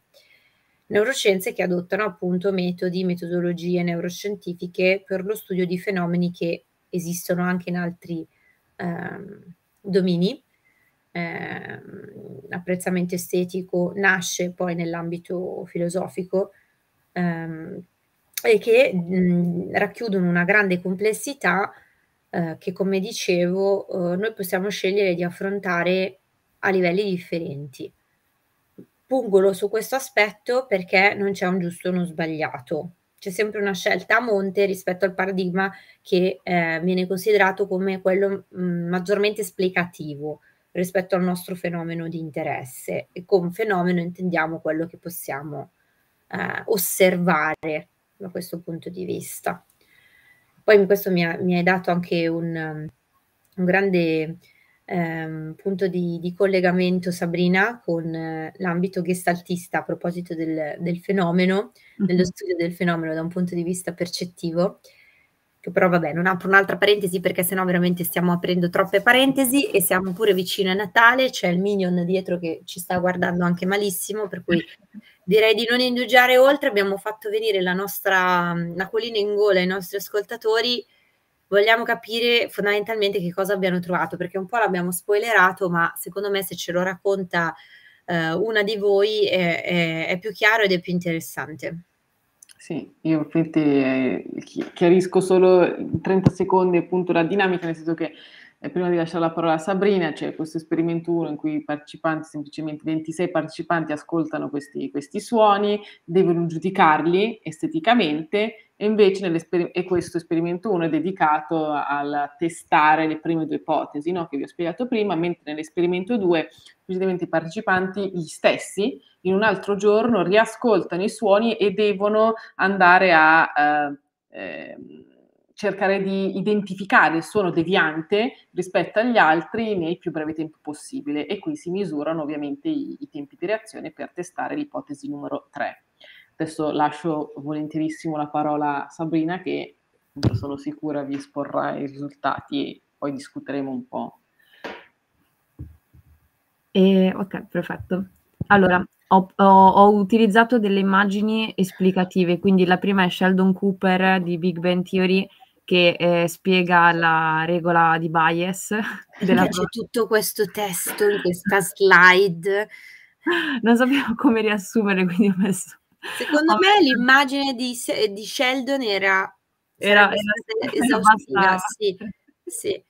Neuroscienze che adottano appunto metodi, metodologie neuroscientifiche per lo studio di fenomeni che esistono anche in altri ehm, domini. Eh, apprezzamento estetico nasce poi nell'ambito filosofico ehm, e che mh, mhmm, racchiudono una grande complessità eh, che, come dicevo, eh, noi possiamo scegliere di affrontare a livelli differenti. Pungolo su questo aspetto perché non c'è un giusto e uno sbagliato. C'è sempre una scelta a monte rispetto al paradigma che eh, viene considerato come quello mh, mm, maggiormente esplicativo rispetto al nostro fenomeno di interesse e con fenomeno intendiamo quello che possiamo eh, osservare da questo punto di vista. Poi questo mi, ha, hai dato anche un, un grande ehm, punto di, di, collegamento, Sabrina, con eh, l'ambito gestaltista a proposito del, del fenomeno, mm-hmm. dello studio del fenomeno da un punto di vista percettivo. Che però vabbè, non apro un'altra parentesi perché sennò veramente stiamo aprendo troppe parentesi e siamo pure vicino a Natale, c'è il Minion dietro che ci sta guardando anche malissimo, per cui direi di non indugiare oltre, abbiamo fatto venire la nostra la colina in gola ai nostri ascoltatori vogliamo capire fondamentalmente che cosa abbiano trovato, perché un po' l'abbiamo spoilerato, ma secondo me se ce lo racconta eh, una di voi è, è, è più chiaro ed è più interessante. Sì, io infatti eh, chiarisco solo in 30 secondi appunto la dinamica, nel senso che e prima di lasciare la parola a Sabrina, c'è questo esperimento 1 in cui i partecipanti, semplicemente 26 partecipanti, ascoltano questi, questi suoni, devono giudicarli esteticamente e invece e questo esperimento 1 è dedicato al testare le prime due ipotesi no? che vi ho spiegato prima, mentre nell'esperimento 2 precisamente i partecipanti gli stessi in un altro giorno riascoltano i suoni e devono andare a... Eh, eh, cercare di identificare il suono deviante rispetto agli altri nel più breve tempo possibile e qui si misurano ovviamente i, i tempi di reazione per testare l'ipotesi numero 3. Adesso lascio volentierissimo la parola a Sabrina che sono sicura vi esporrà i risultati e poi discuteremo un po'. Eh, ok, perfetto. Allora, ho, ho, ho, utilizzato delle immagini esplicative, quindi la prima è Sheldon Cooper di Big Bang Theory che eh, spiega la regola di bias. Della... C'è tutto questo testo in questa slide. <laughs> Non sapevo come riassumere, quindi ho messo... Secondo oh, me l'immagine di, di, Sheldon era... Era, era <laughs> esaustiva, sì. sì. E,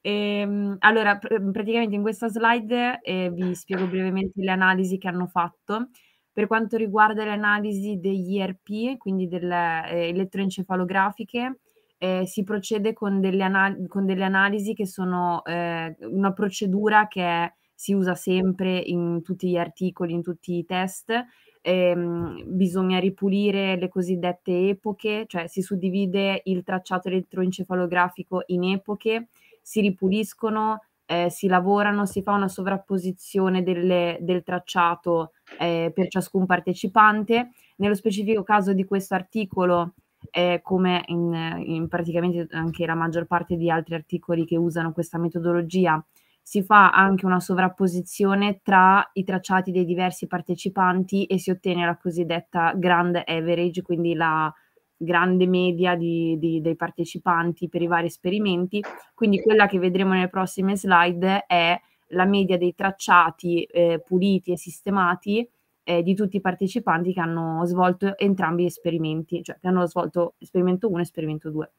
ehm, allora, pr- praticamente in questa slide eh, vi spiego brevemente le analisi che hanno fatto. Per quanto riguarda le analisi degli IRP, quindi delle eh, elettroencefalografiche, eh, si procede con delle, anal- con delle, analisi che sono eh, una procedura che è, si usa sempre in tutti gli articoli, in tutti i test. Ehm, bisogna ripulire le cosiddette epoche, cioè si suddivide il tracciato elettroencefalografico in epoche, si ripuliscono, eh, si lavorano, si fa una sovrapposizione delle, del tracciato eh, per ciascun partecipante. Nello specifico caso di questo articolo è come in, in praticamente anche la maggior parte di altri articoli che usano questa metodologia, si fa anche una sovrapposizione tra i tracciati dei diversi partecipanti e si ottiene la cosiddetta grand average, quindi la grande media di, di, dei partecipanti per i vari esperimenti. Quindi quella che vedremo nelle prossime slide è la media dei tracciati eh, puliti e sistemati eh, di tutti i partecipanti che hanno svolto entrambi gli esperimenti, cioè che hanno svolto esperimento 1 e esperimento 2.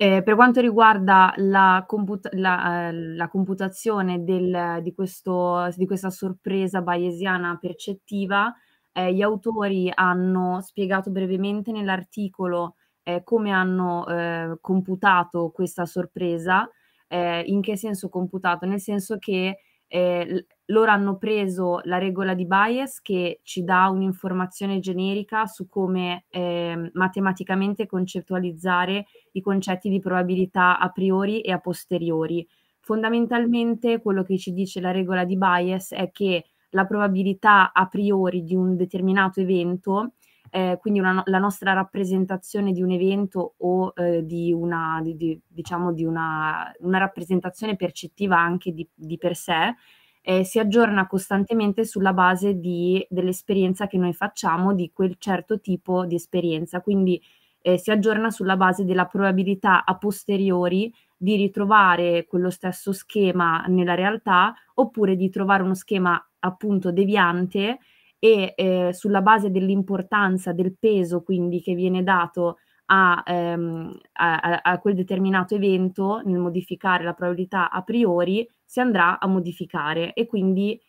Eh, per quanto riguarda la, comput- la, eh, la computazione del, di, questo, di, questa sorpresa bayesiana percettiva, eh, gli autori hanno spiegato brevemente nell'articolo eh, come hanno eh, computato questa sorpresa, eh, in che senso computato, nel senso che eh, loro hanno preso la regola di Bayes che ci dà un'informazione generica su come eh, matematicamente concettualizzare i concetti di probabilità a priori e a posteriori. Fondamentalmente quello che ci dice la regola di Bayes è che la probabilità a priori di un determinato evento eh, quindi una, la nostra rappresentazione di un evento o eh, di, una, di, di, diciamo di una, una, rappresentazione percettiva anche di, per sé, eh, si aggiorna costantemente sulla base dell'esperienza che noi facciamo, di quel certo tipo di esperienza. Quindi eh, si aggiorna sulla base della probabilità a posteriori di ritrovare quello stesso schema nella realtà oppure di trovare uno schema appunto deviante e eh, sulla base dell'importanza, del peso quindi che viene dato a, ehm, a, a, quel determinato evento nel modificare la probabilità a priori, si andrà a modificare e quindi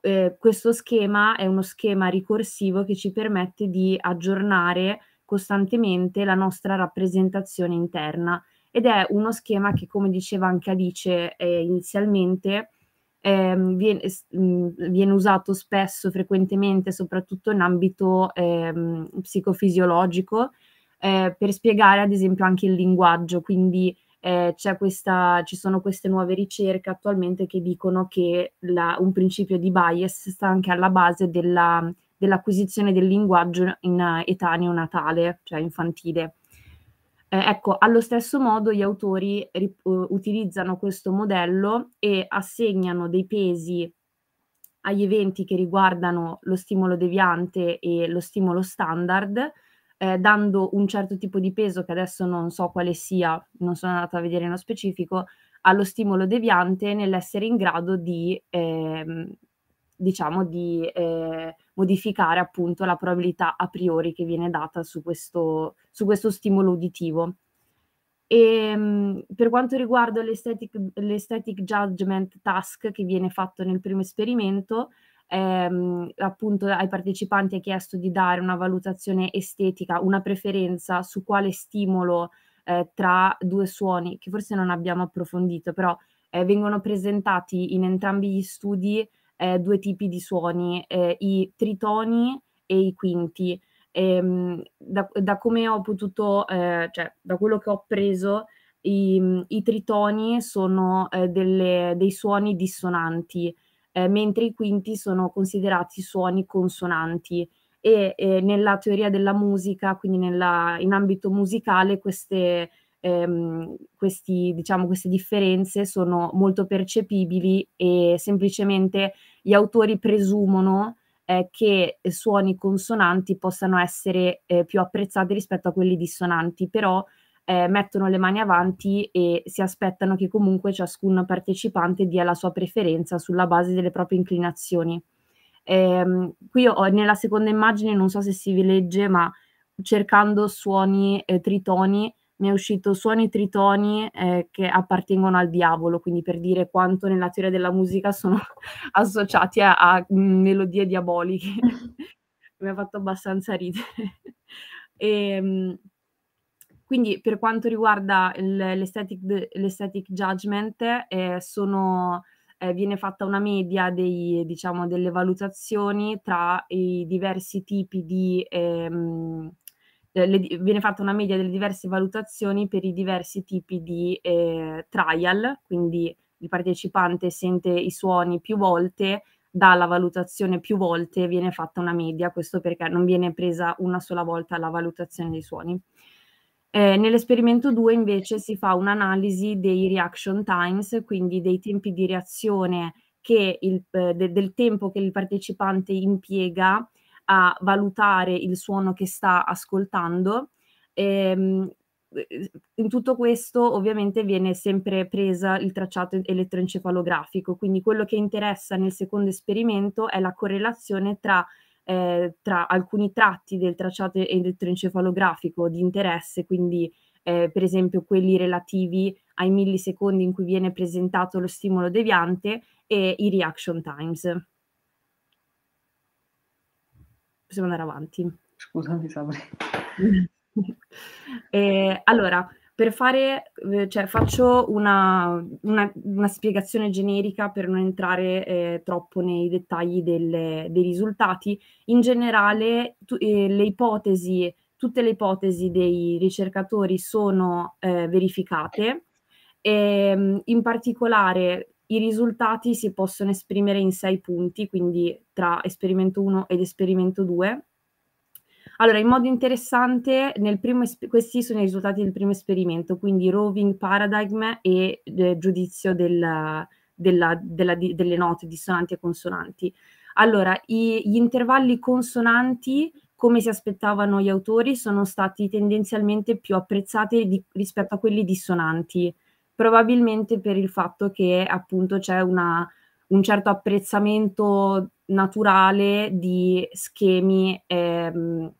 eh, questo schema è uno schema ricorsivo che ci permette di aggiornare costantemente la nostra rappresentazione interna ed è uno schema che, come diceva anche Alice eh, inizialmente, ehm, viene, mhmm, viene, usato spesso, frequentemente, soprattutto in ambito ehm, psicofisiologico, eh, per spiegare ad esempio anche il linguaggio, quindi eh, questa, ci sono queste nuove ricerche attualmente che dicono che la, un principio di bias sta anche alla base della, dell'acquisizione del linguaggio in eh, età neonatale, cioè infantile. Eh, ecco, allo stesso modo gli autori rip- utilizzano questo modello e assegnano dei pesi agli eventi che riguardano lo stimolo deviante e lo stimolo standard, eh, dando un certo tipo di peso che adesso non so quale sia, non sono andata a vedere nello specifico, allo stimolo deviante nell'essere in grado di eh, diciamo di eh, modificare appunto la probabilità a priori che viene data su questo, su questo stimolo uditivo. E, ehm, per quanto riguarda l'aesthetic, l'aesthetic judgment task che viene fatto nel primo esperimento, ehm, appunto ai partecipanti è chiesto di dare una valutazione estetica, una preferenza su quale stimolo eh, tra due suoni, che forse non abbiamo approfondito, però eh, vengono presentati in entrambi gli studi eh, due tipi di suoni, eh, i tritoni e i quinti. E, ehm, da, da, come ho potuto, eh, cioè da quello che ho preso, i, mm, i tritoni sono eh, delle, dei suoni dissonanti, eh, mentre i quinti sono considerati suoni consonanti. E eh, nella teoria della musica, quindi nella, in ambito musicale, queste, ehm, questi, diciamo, queste differenze sono molto percepibili e semplicemente gli autori presumono eh, che suoni consonanti possano essere eh, più apprezzati rispetto a quelli dissonanti, però eh, mettono le mani avanti e si aspettano che comunque ciascun partecipante dia la sua preferenza sulla base delle proprie inclinazioni. Ehm, qui ho, nella seconda immagine non so se si legge, ma cercando suoni eh, tritoni ne è uscito Suoni tritoni eh, che appartengono al diavolo, quindi per dire quanto nella teoria della musica sono <laughs> associati a, a melodie diaboliche. <laughs> Mi ha fatto abbastanza ridere. e, ehm, quindi per quanto riguarda l'estatic, l'estatic judgment, eh, sono, eh, viene fatta una media dei, diciamo, delle valutazioni tra i diversi tipi di... Ehm, eh, le, viene fatta una media delle diverse valutazioni per i diversi tipi di eh, trial, quindi il partecipante sente i suoni più volte, dalla valutazione più volte viene fatta una media, questo perché non viene presa una sola volta la valutazione dei suoni. Eh, nell'esperimento 2 invece si fa un'analisi dei reaction times, quindi dei tempi di reazione il, eh, de, del tempo che il partecipante impiega a valutare il suono che sta ascoltando. E, ehm, eh, in tutto questo ovviamente viene sempre presa il tracciato elettroencefalografico, quindi quello che interessa nel secondo esperimento è la correlazione tra, eh, tra alcuni tratti del tracciato elettroencefalografico di interesse, quindi eh, per esempio quelli relativi ai millisecondi in cui viene presentato lo stimolo deviante e i reaction times possiamo andare avanti. Scusami, Sabri. <laughs> allora, per fare, eh, cioè, faccio una, una, una, spiegazione generica per non entrare eh, troppo nei dettagli delle, dei risultati. In generale, tu, eh, le ipotesi, tutte le ipotesi dei ricercatori sono eh, verificate. E, ehm, in particolare, i risultati si possono esprimere in sei punti, quindi tra esperimento 1 ed esperimento 2. Allora, in modo interessante, es- questi sono i risultati del primo esperimento, quindi roving paradigm e eh, giudizio del, della, della, di, delle note dissonanti e consonanti. Allora, i, gli intervalli consonanti, come si aspettavano gli autori, sono stati tendenzialmente più apprezzati di, rispetto a quelli dissonanti probabilmente per il fatto che appunto c'è una, un certo apprezzamento naturale di schemi, ehm,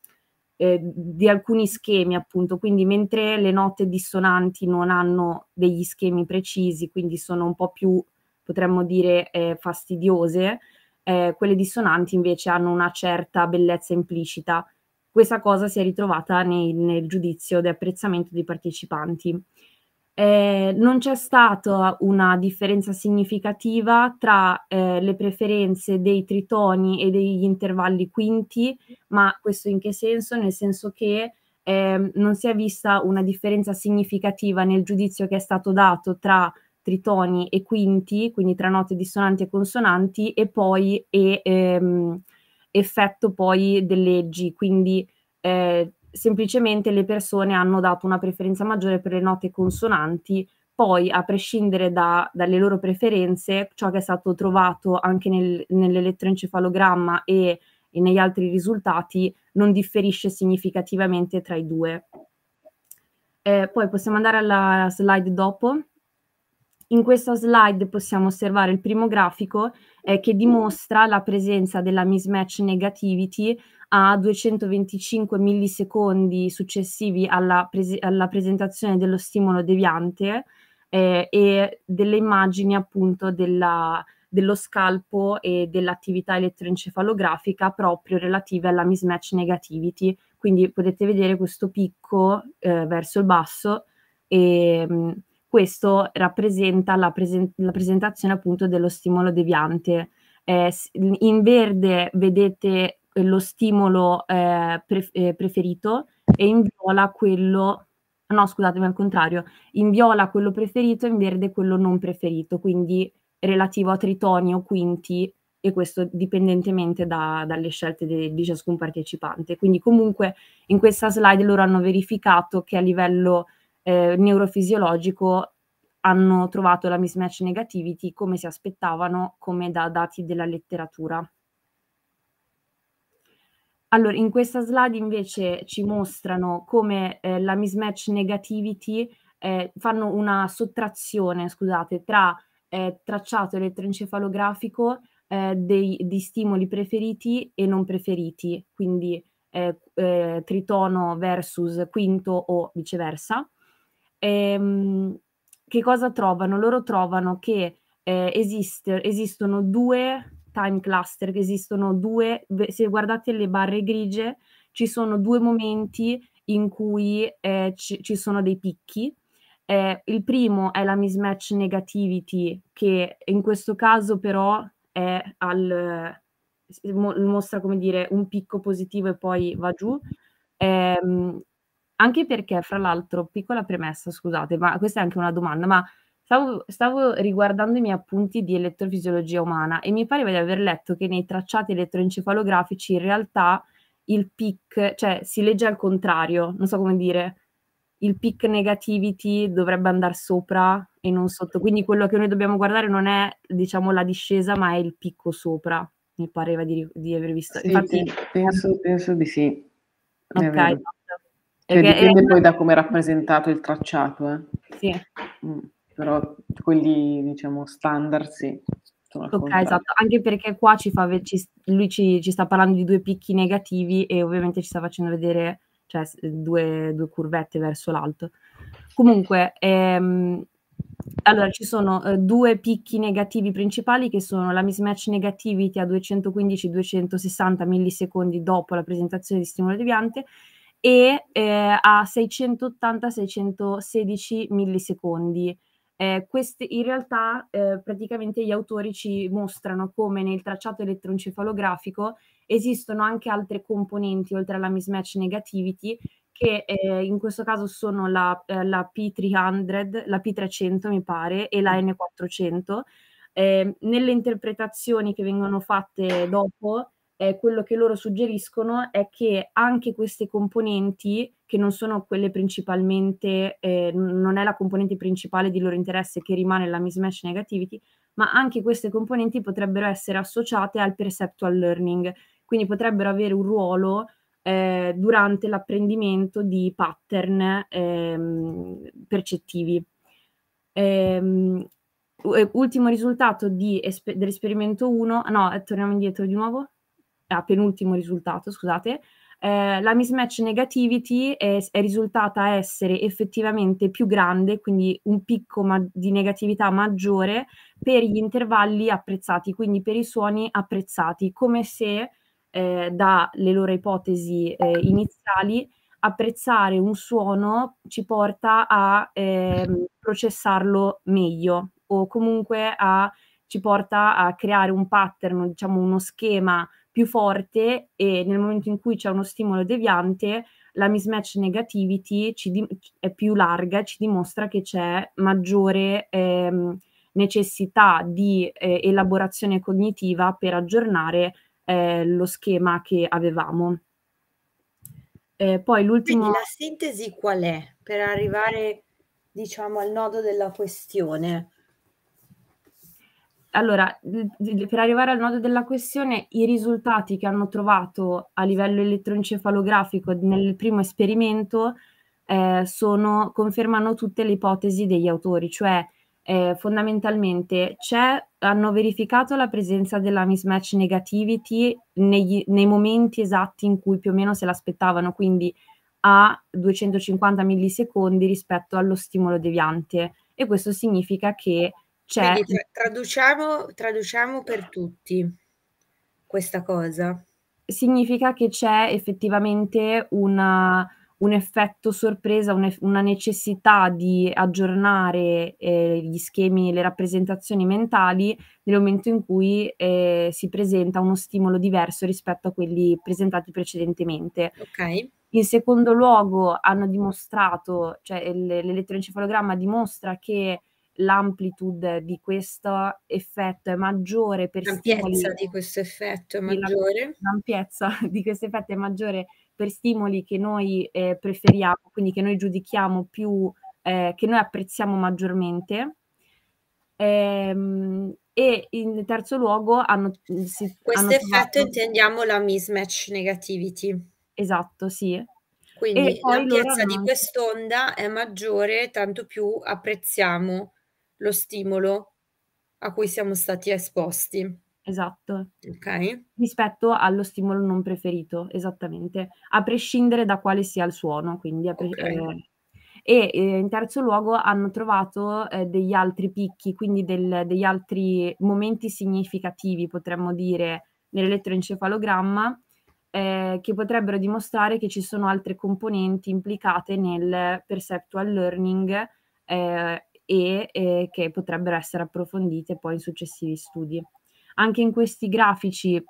eh, di alcuni schemi appunto, quindi mentre le note dissonanti non hanno degli schemi precisi, quindi sono un po' più, potremmo dire, eh, fastidiose, eh, quelle dissonanti invece hanno una certa bellezza implicita. Questa cosa si è ritrovata nei, nel giudizio di apprezzamento dei partecipanti eh, non c'è stata una differenza significativa tra eh, le preferenze dei tritoni e degli intervalli quinti, ma questo in che senso? Nel senso che eh, non si è vista una differenza significativa nel giudizio che è stato dato tra tritoni e quinti, quindi tra note dissonanti e consonanti, e poi e, ehm, effetto poi delle leggi, quindi eh, semplicemente le persone hanno dato una preferenza maggiore per le note consonanti, poi a prescindere da, dalle loro preferenze, ciò che è stato trovato anche nel, nell'elettroencefalogramma e, e negli altri risultati non differisce significativamente tra i due. Eh, poi possiamo andare alla slide dopo. In questa slide possiamo osservare il primo grafico eh, che dimostra la presenza della mismatch negativity a 225 millisecondi successivi alla, prese- alla presentazione dello stimolo deviante eh, e delle immagini appunto della, dello scalpo e dell'attività elettroencefalografica proprio relative alla mismatch negativity. Quindi potete vedere questo picco eh, verso il basso e mh, mm, questo rappresenta la, presen- la, presentazione appunto dello stimolo deviante. Eh, in verde vedete lo stimolo eh, pre- eh, preferito e in viola quello, no scusatemi al contrario, in viola quello preferito e in verde quello non preferito, quindi relativo a tritoni o quinti e questo dipendentemente da, dalle scelte de, di ciascun partecipante. Quindi comunque in questa slide loro hanno verificato che a livello eh, neurofisiologico hanno trovato la mismatch negativity come si aspettavano, come da dati della letteratura. Allora, in questa slide invece ci mostrano come eh, la mismatch negativity eh, fanno una sottrazione, scusate, tra eh, tracciato elettroencefalografico eh, dei, di stimoli preferiti e non preferiti, quindi eh, eh, tritono versus quinto o viceversa. Ehm, che cosa trovano? Loro trovano che esiste, esistono due time cluster, che esistono due, se guardate le barre grigie, ci sono due momenti in cui eh, ci, ci sono dei picchi. Eh, il primo è la mismatch negativity, che in questo caso però è al, mo- mostra come dire un picco positivo e poi va giù. Eh, anche perché, fra l'altro, piccola premessa, scusate, ma questa è anche una domanda, ma Stavo, stavo, riguardando i miei appunti di elettrofisiologia umana e mi pareva di aver letto che nei tracciati elettroencefalografici in realtà il PIC, cioè si legge al contrario, non so come dire, il PIC negativity dovrebbe andare sopra e non sotto, quindi quello che noi dobbiamo guardare non è diciamo la discesa ma è il picco sopra, mi pareva di, di aver visto. Sì, Infatti, penso, penso, di sì. Ok. Esatto. Cioè, dipende è... poi da come è rappresentato il tracciato. Eh. Sì. Mm però quelli diciamo standard sì. Ok, esatto, anche perché qua ci fa, ci, lui ci, ci, sta parlando di due picchi negativi e ovviamente ci sta facendo vedere cioè, due, due curvette verso l'alto. Comunque, ehm, allora, ci sono eh, due picchi negativi principali che sono la mismatch negativity a 215-260 millisecondi dopo la presentazione di stimolo deviante e eh, a 680-616 millisecondi eh, queste, in realtà eh, praticamente gli autori ci mostrano come nel tracciato elettroencefalografico esistono anche altre componenti oltre alla mismatch negativity che eh, in questo caso sono la, eh, la, P300, la P300 mi pare e la mm. N400. Ehm, nelle interpretazioni che vengono fatte dopo eh, quello che loro suggeriscono è che anche queste componenti che non sono quelle principalmente, eh, non è la componente principale di loro interesse che rimane la mismatch negativity, ma anche queste componenti potrebbero essere associate al perceptual learning, quindi potrebbero avere un ruolo eh, durante l'apprendimento di pattern ehm, percettivi. Ehm, ultimo risultato esper- dell'esperimento 1, no, torniamo indietro di nuovo, ah, penultimo risultato, scusate, eh, la mismatch negativity è, è, risultata essere effettivamente più grande, quindi un picco ma- di negatività maggiore per gli intervalli apprezzati, quindi per i suoni apprezzati, come se eh, dalle loro ipotesi eh, iniziali apprezzare un suono ci porta a ehm, processarlo meglio o comunque a, ci porta a creare un pattern, diciamo uno schema più forte e nel momento in cui c'è uno stimolo deviante, la mismatch negativity di- è più larga, ci dimostra che c'è maggiore ehm, necessità di eh, elaborazione cognitiva per aggiornare eh, lo schema che avevamo. Eh, poi l'ultimo... Quindi la sintesi qual è per arrivare diciamo al nodo della questione? allora, per arrivare al nodo della questione, i risultati che hanno trovato a livello elettroencefalografico nel primo esperimento eh, sono, confermano tutte le ipotesi degli autori, cioè eh, fondamentalmente hanno verificato la presenza della mismatch negativity negli, nei momenti esatti in cui più o meno se l'aspettavano, quindi a 250 millisecondi rispetto allo stimolo deviante. E questo significa che cioè, Quindi traduciamo, traduciamo per tutti questa cosa. Significa che c'è effettivamente una, un effetto sorpresa, un, una necessità di aggiornare eh, gli schemi, le rappresentazioni mentali nel momento in cui eh, si presenta uno stimolo diverso rispetto a quelli presentati precedentemente. Okay. In secondo luogo hanno dimostrato, cioè l'elettroencefalogramma dimostra che l'amplitude di questo effetto è maggiore per l'ampiezza stimoli, di questo effetto è maggiore l'ampiezza <laughs> di questo effetto è maggiore per stimoli che noi eh, preferiamo quindi che noi giudichiamo più eh, che noi apprezziamo maggiormente ehm, e in terzo luogo hanno mm, si, questo hanno effetto trovato... intendiamo la mismatch negativity esatto sì quindi l'ampiezza di quest'onda è maggiore tanto più apprezziamo lo stimolo a cui siamo stati esposti. Esatto. Okay. Rispetto allo stimolo non preferito, esattamente, a prescindere da quale sia il suono. Quindi pre- okay. eh, e eh, in terzo luogo hanno trovato eh, degli altri picchi, quindi del, degli altri momenti significativi, potremmo dire, nell'elettroencefalogramma, eh, che potrebbero dimostrare che ci sono altre componenti implicate nel perceptual learning Eh, e eh, che potrebbero essere approfondite poi in successivi studi. Anche in questi grafici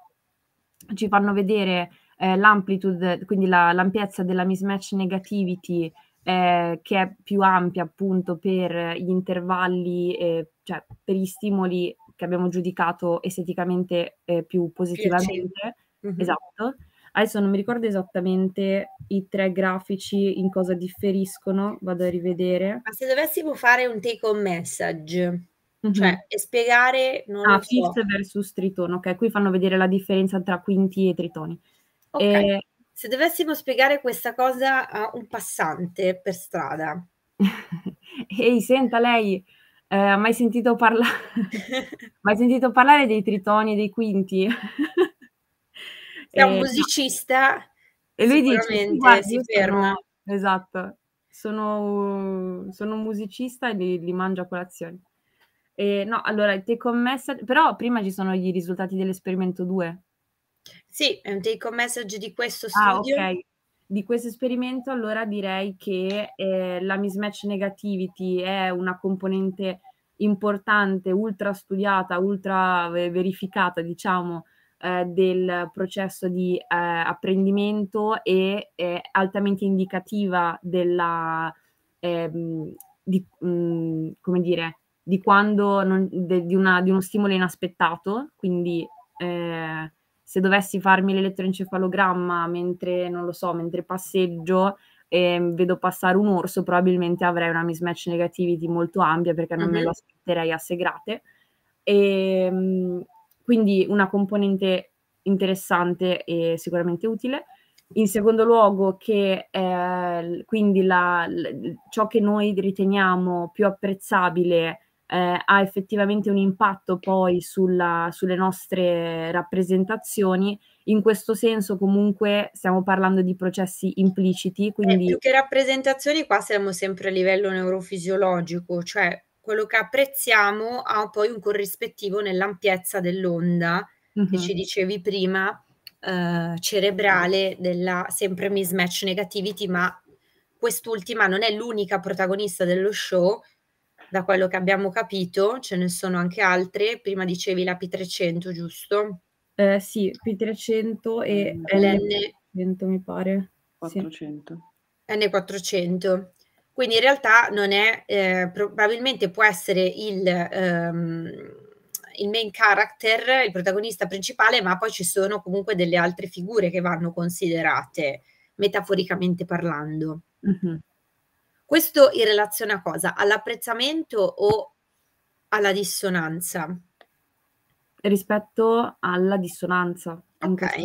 ci fanno vedere eh, l'amplitude, quindi la, l'ampiezza della mismatch negativity eh, che è più ampia appunto per gli intervalli, eh, cioè per gli stimoli che abbiamo giudicato esteticamente eh, più positivamente. Mm-hmm. Esatto. Adesso non mi ricordo esattamente i tre grafici in cosa differiscono, vado a rivedere. Ma se dovessimo fare un take on message, Mm-hmm. cioè e spiegare non ah, so. versus Tritono, ok, qui fanno vedere la differenza tra quinti e tritoni. Ok, e... se dovessimo spiegare questa cosa a un passante per strada. <laughs> Ehi, senta lei, eh, ha eh, mai sentito parlare <laughs> mai sentito parlare dei tritoni e dei quinti? <laughs> Da un eh, musicista e lui dice, si ferma. Sono, esatto, sono, sono, un musicista e li, li mangio a colazione. E, no, allora, il take home message, però prima ci sono i risultati dell'esperimento 2. Sì, è un take home message di questo ah, studio. Ah, ok. Di questo esperimento allora direi che eh, la mismatch negativity è una componente importante, ultra studiata, ultra eh, verificata, diciamo, eh, del processo di eh, apprendimento e è eh, altamente indicativa della, ehm, di, mh, mm, come dire, di quando non, de, di, una, di, uno stimolo inaspettato, quindi eh, se dovessi farmi l'elettroencefalogramma mentre, non lo so, mentre passeggio e ehm, vedo passare un orso, probabilmente avrei una mismatch negativity molto ampia perché non mm-hmm. me lo aspetterei a segrate. E, ehm, quindi una componente interessante e sicuramente utile. In secondo luogo, che eh, quindi la, l, ciò che noi riteniamo più apprezzabile eh, ha effettivamente un impatto poi sulla, sulle nostre rappresentazioni. In questo senso, comunque, stiamo parlando di processi impliciti. Eh, quindi... Eh, più che rappresentazioni, qua siamo sempre a livello neurofisiologico, cioè quello che apprezziamo ha poi un corrispettivo nell'ampiezza dell'onda mm-hmm. che ci dicevi prima, eh, cerebrale della sempre mismatch negativity, ma quest'ultima non è l'unica protagonista dello show, da quello che abbiamo capito, ce ne sono anche altre, prima dicevi la P300, giusto? Eh, sì, P300 e LN... 400 mi pare. 400. Sì. N400. Quindi in realtà non è, eh, probabilmente può essere il, ehm, il main character, il protagonista principale, ma poi ci sono comunque delle altre figure che vanno considerate, metaforicamente parlando. Mm-hmm. Questo in relazione a cosa? All'apprezzamento o alla dissonanza? Rispetto alla dissonanza. Ok.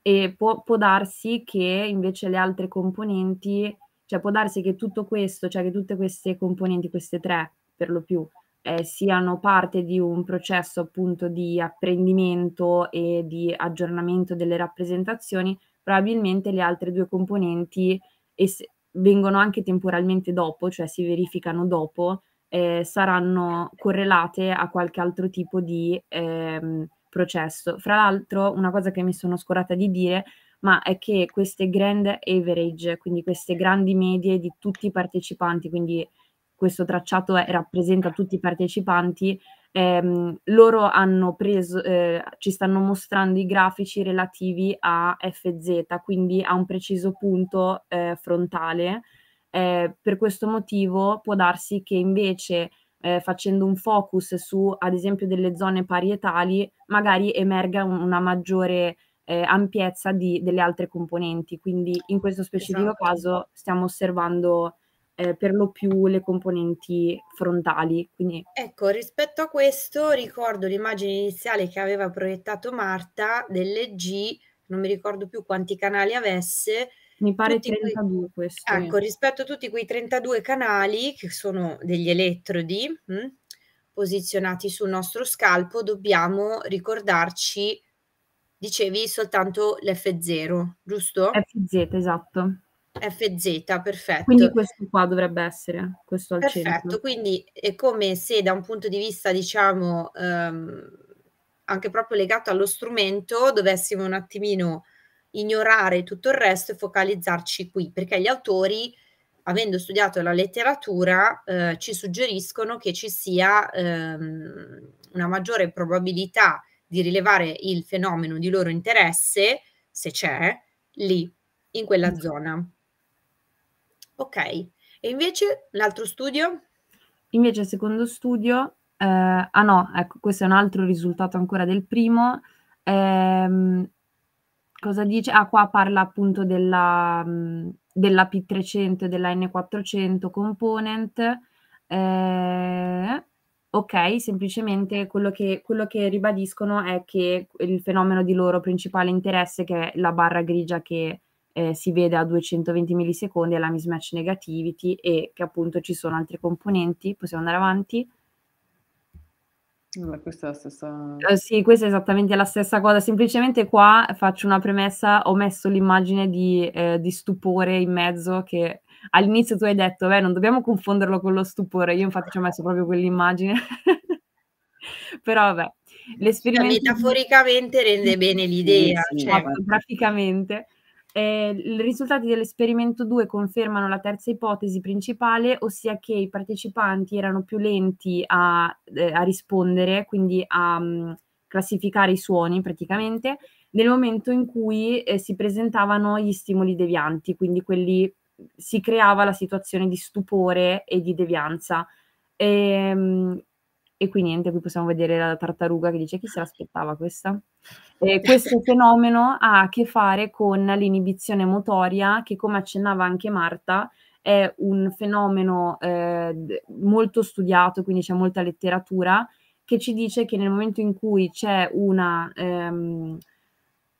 E può, può darsi che invece le altre componenti cioè può darsi che tutto questo, cioè che tutte queste componenti, queste tre per lo più, eh, siano parte di un processo appunto di apprendimento e di aggiornamento delle rappresentazioni, probabilmente le altre due componenti es- vengono anche temporalmente dopo, cioè si verificano dopo, eh, saranno correlate a qualche altro tipo di ehm, processo. Fra l'altro, una cosa che mi sono scordata di dire ma è che queste grand average, quindi queste grandi medie di tutti i partecipanti, quindi questo tracciato è, rappresenta tutti i partecipanti, ehm, loro hanno preso, eh, ci stanno mostrando i grafici relativi a FZ, quindi a un preciso punto eh, frontale. Eh, per questo motivo può darsi che invece eh, facendo un focus su ad esempio delle zone parietali magari emerga un, una maggiore eh, ampiezza di, delle altre componenti. Quindi in questo specifico esatto. caso stiamo osservando eh, per lo più le componenti frontali. Quindi... Ecco, rispetto a questo ricordo l'immagine iniziale che aveva proiettato Marta delle G, non mi ricordo più quanti canali avesse. Mi pare tutti 32 quei... questo. Ecco, rispetto a tutti quei 32 canali che sono degli elettrodi mh, hm, posizionati sul nostro scalpo, dobbiamo ricordarci dicevi soltanto l'F0, giusto? FZ, esatto. FZ, perfetto. Quindi questo qua dovrebbe essere, questo al perfetto, centro. quindi è come se da un punto di vista, diciamo, ehm, anche proprio legato allo strumento, dovessimo un attimino ignorare tutto il resto e focalizzarci qui, perché gli autori, avendo studiato la letteratura, eh, ci suggeriscono che ci sia ehm, una maggiore probabilità di rilevare il fenomeno di loro interesse, se c'è, lì, in quella mm. zona. Ok, e invece l'altro studio? Invece il secondo studio, eh, ah no, ecco, questo è un altro risultato ancora del primo. Eh, cosa dice? Ah, qua parla appunto della, mm, della P300 e della N400 component. Eh, ok, semplicemente quello che, quello che, ribadiscono è che il fenomeno di loro principale interesse, che è la barra grigia che eh, si vede a 220 millisecondi, è la mismatch negativity e che appunto ci sono altri componenti. Possiamo andare avanti? Allora, questa è la stessa... Eh, sì, questa è esattamente la stessa cosa, semplicemente qua faccio una premessa, ho messo l'immagine di, eh, di stupore in mezzo che all'inizio tu hai detto, beh, non dobbiamo confonderlo con lo stupore, io infatti ci ho messo proprio quell'immagine. <laughs> Però vabbè, l'esperimento... metaforicamente rende bene l'idea. Sì, sì, cioè... Esatto, praticamente. Eh, I risultati dell'esperimento 2 confermano la terza ipotesi principale, ossia che i partecipanti erano più lenti a, eh, a rispondere, quindi a um, classificare i suoni praticamente, nel momento in cui eh, si presentavano gli stimoli devianti, quindi quelli si creava la situazione di stupore e di devianza. E, ehm, e qui niente, qui possiamo vedere la tartaruga che dice chi se l'aspettava questa. Eh, <laughs> questo fenomeno ha a che fare con l'inibizione motoria che come accennava anche Marta è un fenomeno eh, molto studiato, quindi c'è molta letteratura che ci dice che nel momento in cui c'è una... Ehm,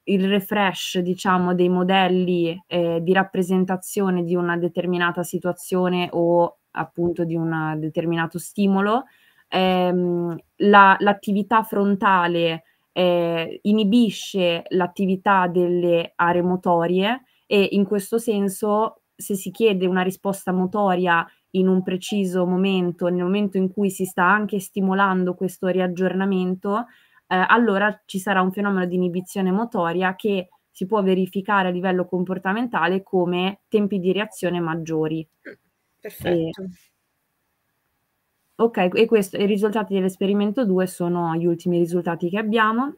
il refresh, diciamo, dei modelli eh, di rappresentazione di una determinata situazione o appunto di un determinato stimolo, ehm, la, l'attività frontale eh, inibisce l'attività delle aree motorie e in questo senso se si chiede una risposta motoria in un preciso momento, nel momento in cui si sta anche stimolando questo riaggiornamento, eh, allora ci sarà un fenomeno di inibizione motoria che si può verificare a livello comportamentale come tempi di reazione maggiori. Mm, perfetto. E, ok, e questo, i risultati dell'esperimento 2 sono gli ultimi risultati che abbiamo.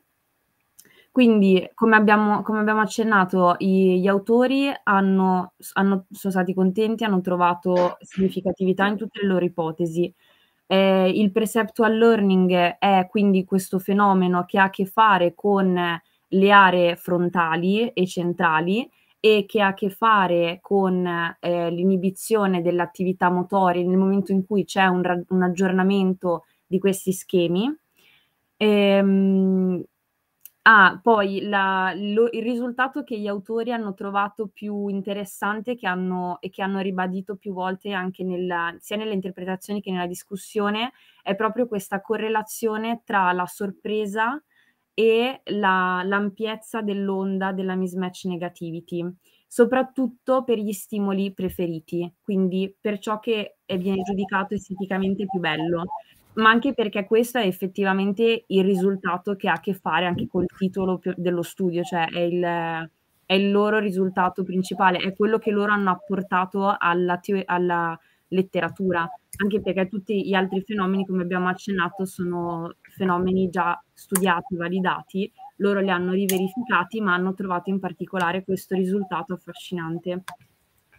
Quindi, come abbiamo, come abbiamo accennato, i, gli autori hanno, hanno, sono stati contenti, hanno trovato significatività in tutte le loro ipotesi. Eh, il preceptual learning è quindi questo fenomeno che ha a che fare con le aree frontali e centrali e che ha a che fare con eh, l'inibizione dell'attività motoria nel momento in cui c'è un, un, aggiornamento di questi schemi. Ehm, Ah, poi la, lo, il risultato che gli autori hanno trovato più interessante che hanno, e che hanno ribadito più volte anche nella, sia nelle interpretazioni che nella discussione è proprio questa correlazione tra la sorpresa e la, l'ampiezza dell'onda della mismatch negativity, soprattutto per gli stimoli preferiti, quindi per ciò che viene giudicato esteticamente più bello ma anche perché questo è effettivamente il risultato che ha a che fare anche col titolo dello studio, cioè è il, è il loro risultato principale, è quello che loro hanno apportato alla, teo- alla letteratura, anche perché tutti gli altri fenomeni, come abbiamo accennato, sono fenomeni già studiati, validati, loro li hanno riverificati, ma hanno trovato in particolare questo risultato affascinante.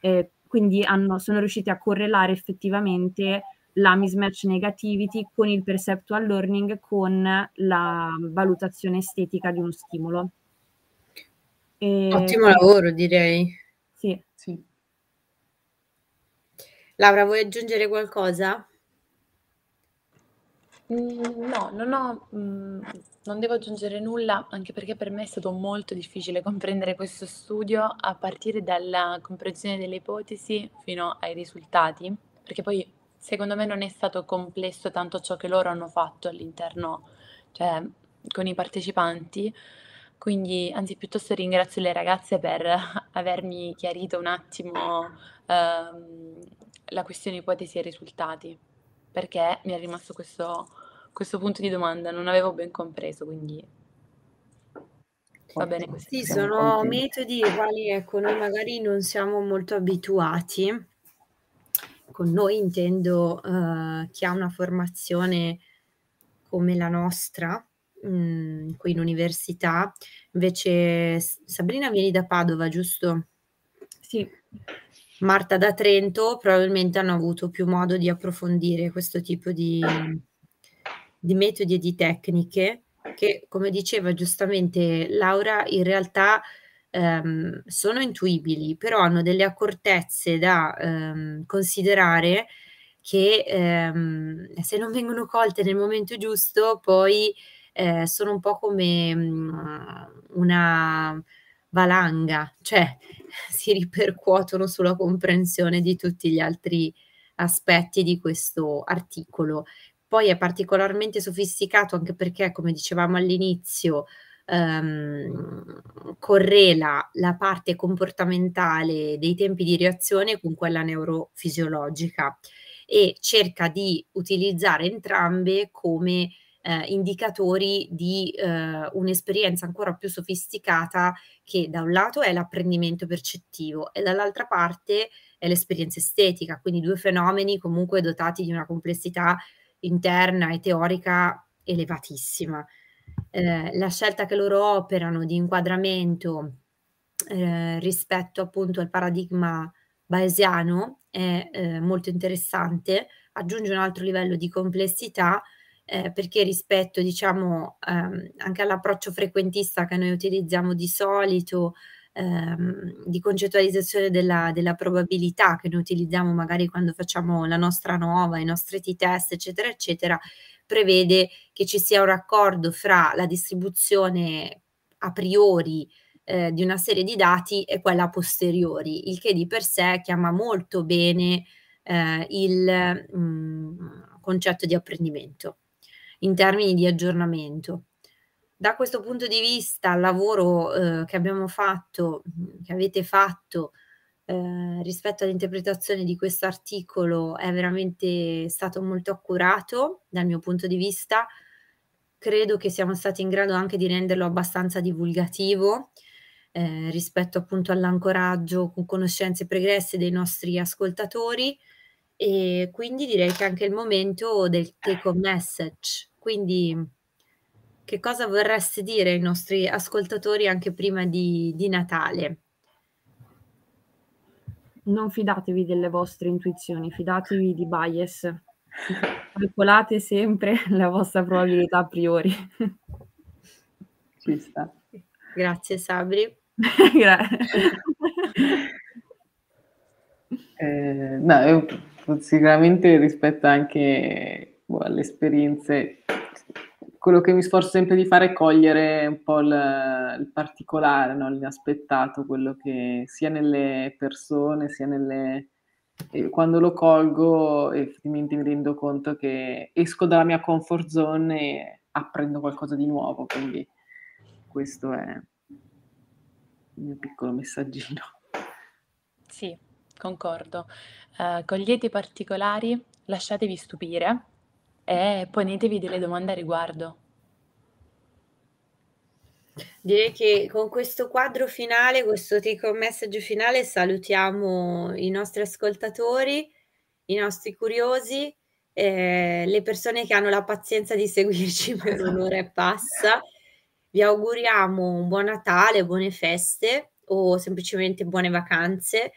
Eh, quindi hanno, sono riusciti a correlare effettivamente la mismatch negativity con il perceptual learning con la valutazione estetica di uno stimolo. E... Ottimo lavoro, direi. Sì. sì. Laura, vuoi aggiungere qualcosa? Mm, no, non, ho, mm, non devo aggiungere nulla, anche perché per me è stato molto difficile <laughs> comprendere questo studio a partire dalla comprensione delle ipotesi fino ai risultati, perché poi secondo me non è stato complesso tanto ciò che loro hanno fatto all'interno, cioè con i partecipanti. Quindi, anzi, piuttosto ringrazio le ragazze per <laughs> avermi chiarito un attimo ehm, la questione ipotesi e risultati, perché mi è rimasto questo, questo punto di domanda, non avevo ben compreso, quindi va bene così. Sì, sono metodi ai quali ecco, noi magari non siamo molto abituati con noi intendo eh, chi ha una formazione come la nostra, mh, mm, qui in università. Invece Sabrina vieni da Padova, giusto? Sì. Marta da Trento probabilmente hanno avuto più modo di approfondire questo tipo di, di metodi e di tecniche che, come diceva giustamente Laura, in realtà ehm, sono intuibili, però hanno delle accortezze da ehm, considerare che ehm, se non vengono colte nel momento giusto, poi eh, sono un po' come mh, mm, una valanga, cioè <laughs> si ripercuotono sulla comprensione di tutti gli altri aspetti di questo articolo. Poi è particolarmente sofisticato anche perché, come dicevamo all'inizio, ehm, correla la parte comportamentale dei tempi di reazione con quella neurofisiologica e cerca di utilizzare entrambe come eh, indicatori di eh, un'esperienza ancora più sofisticata che da un lato è l'apprendimento percettivo e dall'altra parte è l'esperienza estetica, quindi due fenomeni comunque dotati di una complessità interna e teorica elevatissima. Eh, la scelta che loro operano di inquadramento eh, rispetto appunto al paradigma bayesiano è eh, molto interessante, aggiunge un altro livello di complessità eh, perché rispetto diciamo ehm, anche all'approccio frequentista che noi utilizziamo di solito ehm, di concettualizzazione della, della, probabilità che noi utilizziamo magari quando facciamo la nostra nuova, i nostri t-test eccetera eccetera, prevede che ci sia un raccordo fra la distribuzione a priori eh, di una serie di dati e quella a posteriori, il che di per sé chiama molto bene eh, il mh, mm, concetto di apprendimento in termini di aggiornamento. Da questo punto di vista, il lavoro eh, che abbiamo fatto, che avete fatto, eh, rispetto all'interpretazione di questo articolo è veramente stato molto accurato dal mio punto di vista. Credo che siamo stati in grado anche di renderlo abbastanza divulgativo eh, rispetto appunto all'ancoraggio con conoscenze pregresse dei nostri ascoltatori e quindi direi che è anche il momento del take home message. Quindi che cosa vorreste dire ai nostri ascoltatori anche prima di, di Natale? non fidatevi delle vostre intuizioni, fidatevi di bias. Calcolate sempre <laughs> la vostra probabilità a priori. Ci sta. Grazie Sabri. <laughs> Grazie. eh, no, sicuramente rispetto anche boh, alle esperienze quello che mi sforzo sempre di fare è cogliere un po' il, il particolare, no? l'inaspettato, quello che sia nelle persone, sia nelle... E eh, quando lo colgo effettivamente mi rendo conto che esco dalla mia comfort zone e apprendo qualcosa di nuovo, quindi questo è il mio piccolo messaggino. Sì, concordo. Uh, eh, cogliete i particolari, lasciatevi stupire e eh, ponetevi delle domande a riguardo. Direi che con questo quadro finale, questo take home message finale, salutiamo i nostri ascoltatori, i nostri curiosi, eh, le persone che hanno la pazienza di seguirci <laughs> per un'ora e passa. Vi auguriamo un buon Natale, buone feste o semplicemente buone vacanze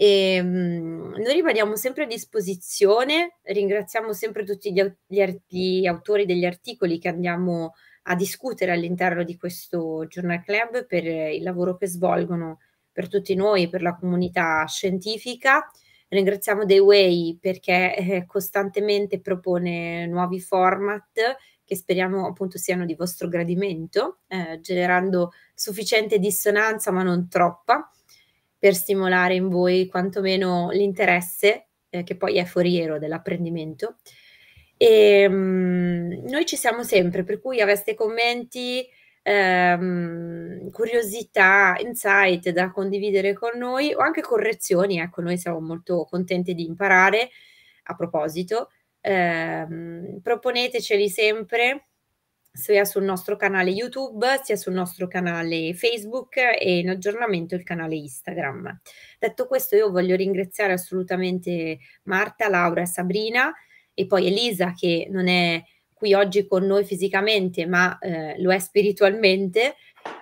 e, ehm, noi rimaniamo sempre a disposizione, ringraziamo sempre tutti gli, gli, gli autori degli articoli che andiamo a discutere all'interno di questo Journal Club per il lavoro che svolgono per tutti noi, per la comunità scientifica. Ringraziamo The Way perché eh, costantemente propone nuovi format che speriamo appunto siano di vostro gradimento, eh, generando sufficiente dissonanza ma non troppa per stimolare in voi quantomeno l'interesse, eh, che poi è foriero dell'apprendimento. E, ehm, mh, noi ci siamo sempre, per cui aveste commenti, ehm, curiosità, insight da condividere con noi o anche correzioni, ecco, noi siamo molto contenti di imparare. A proposito, ehm, proponeteceli sempre sia sul nostro canale YouTube, sia sul nostro canale Facebook e in aggiornamento il canale Instagram. Detto questo, io voglio ringraziare assolutamente Marta, Laura e Sabrina e poi Elisa che non è qui oggi con noi fisicamente, ma eh, lo è spiritualmente,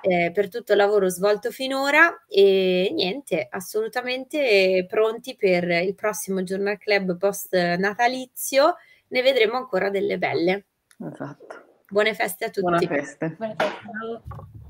eh, per tutto il lavoro svolto finora e niente, assolutamente pronti per il prossimo Journal Club post natalizio, ne vedremo ancora delle belle. Esatto. Buone feste a tutti. Buone feste. Buone feste.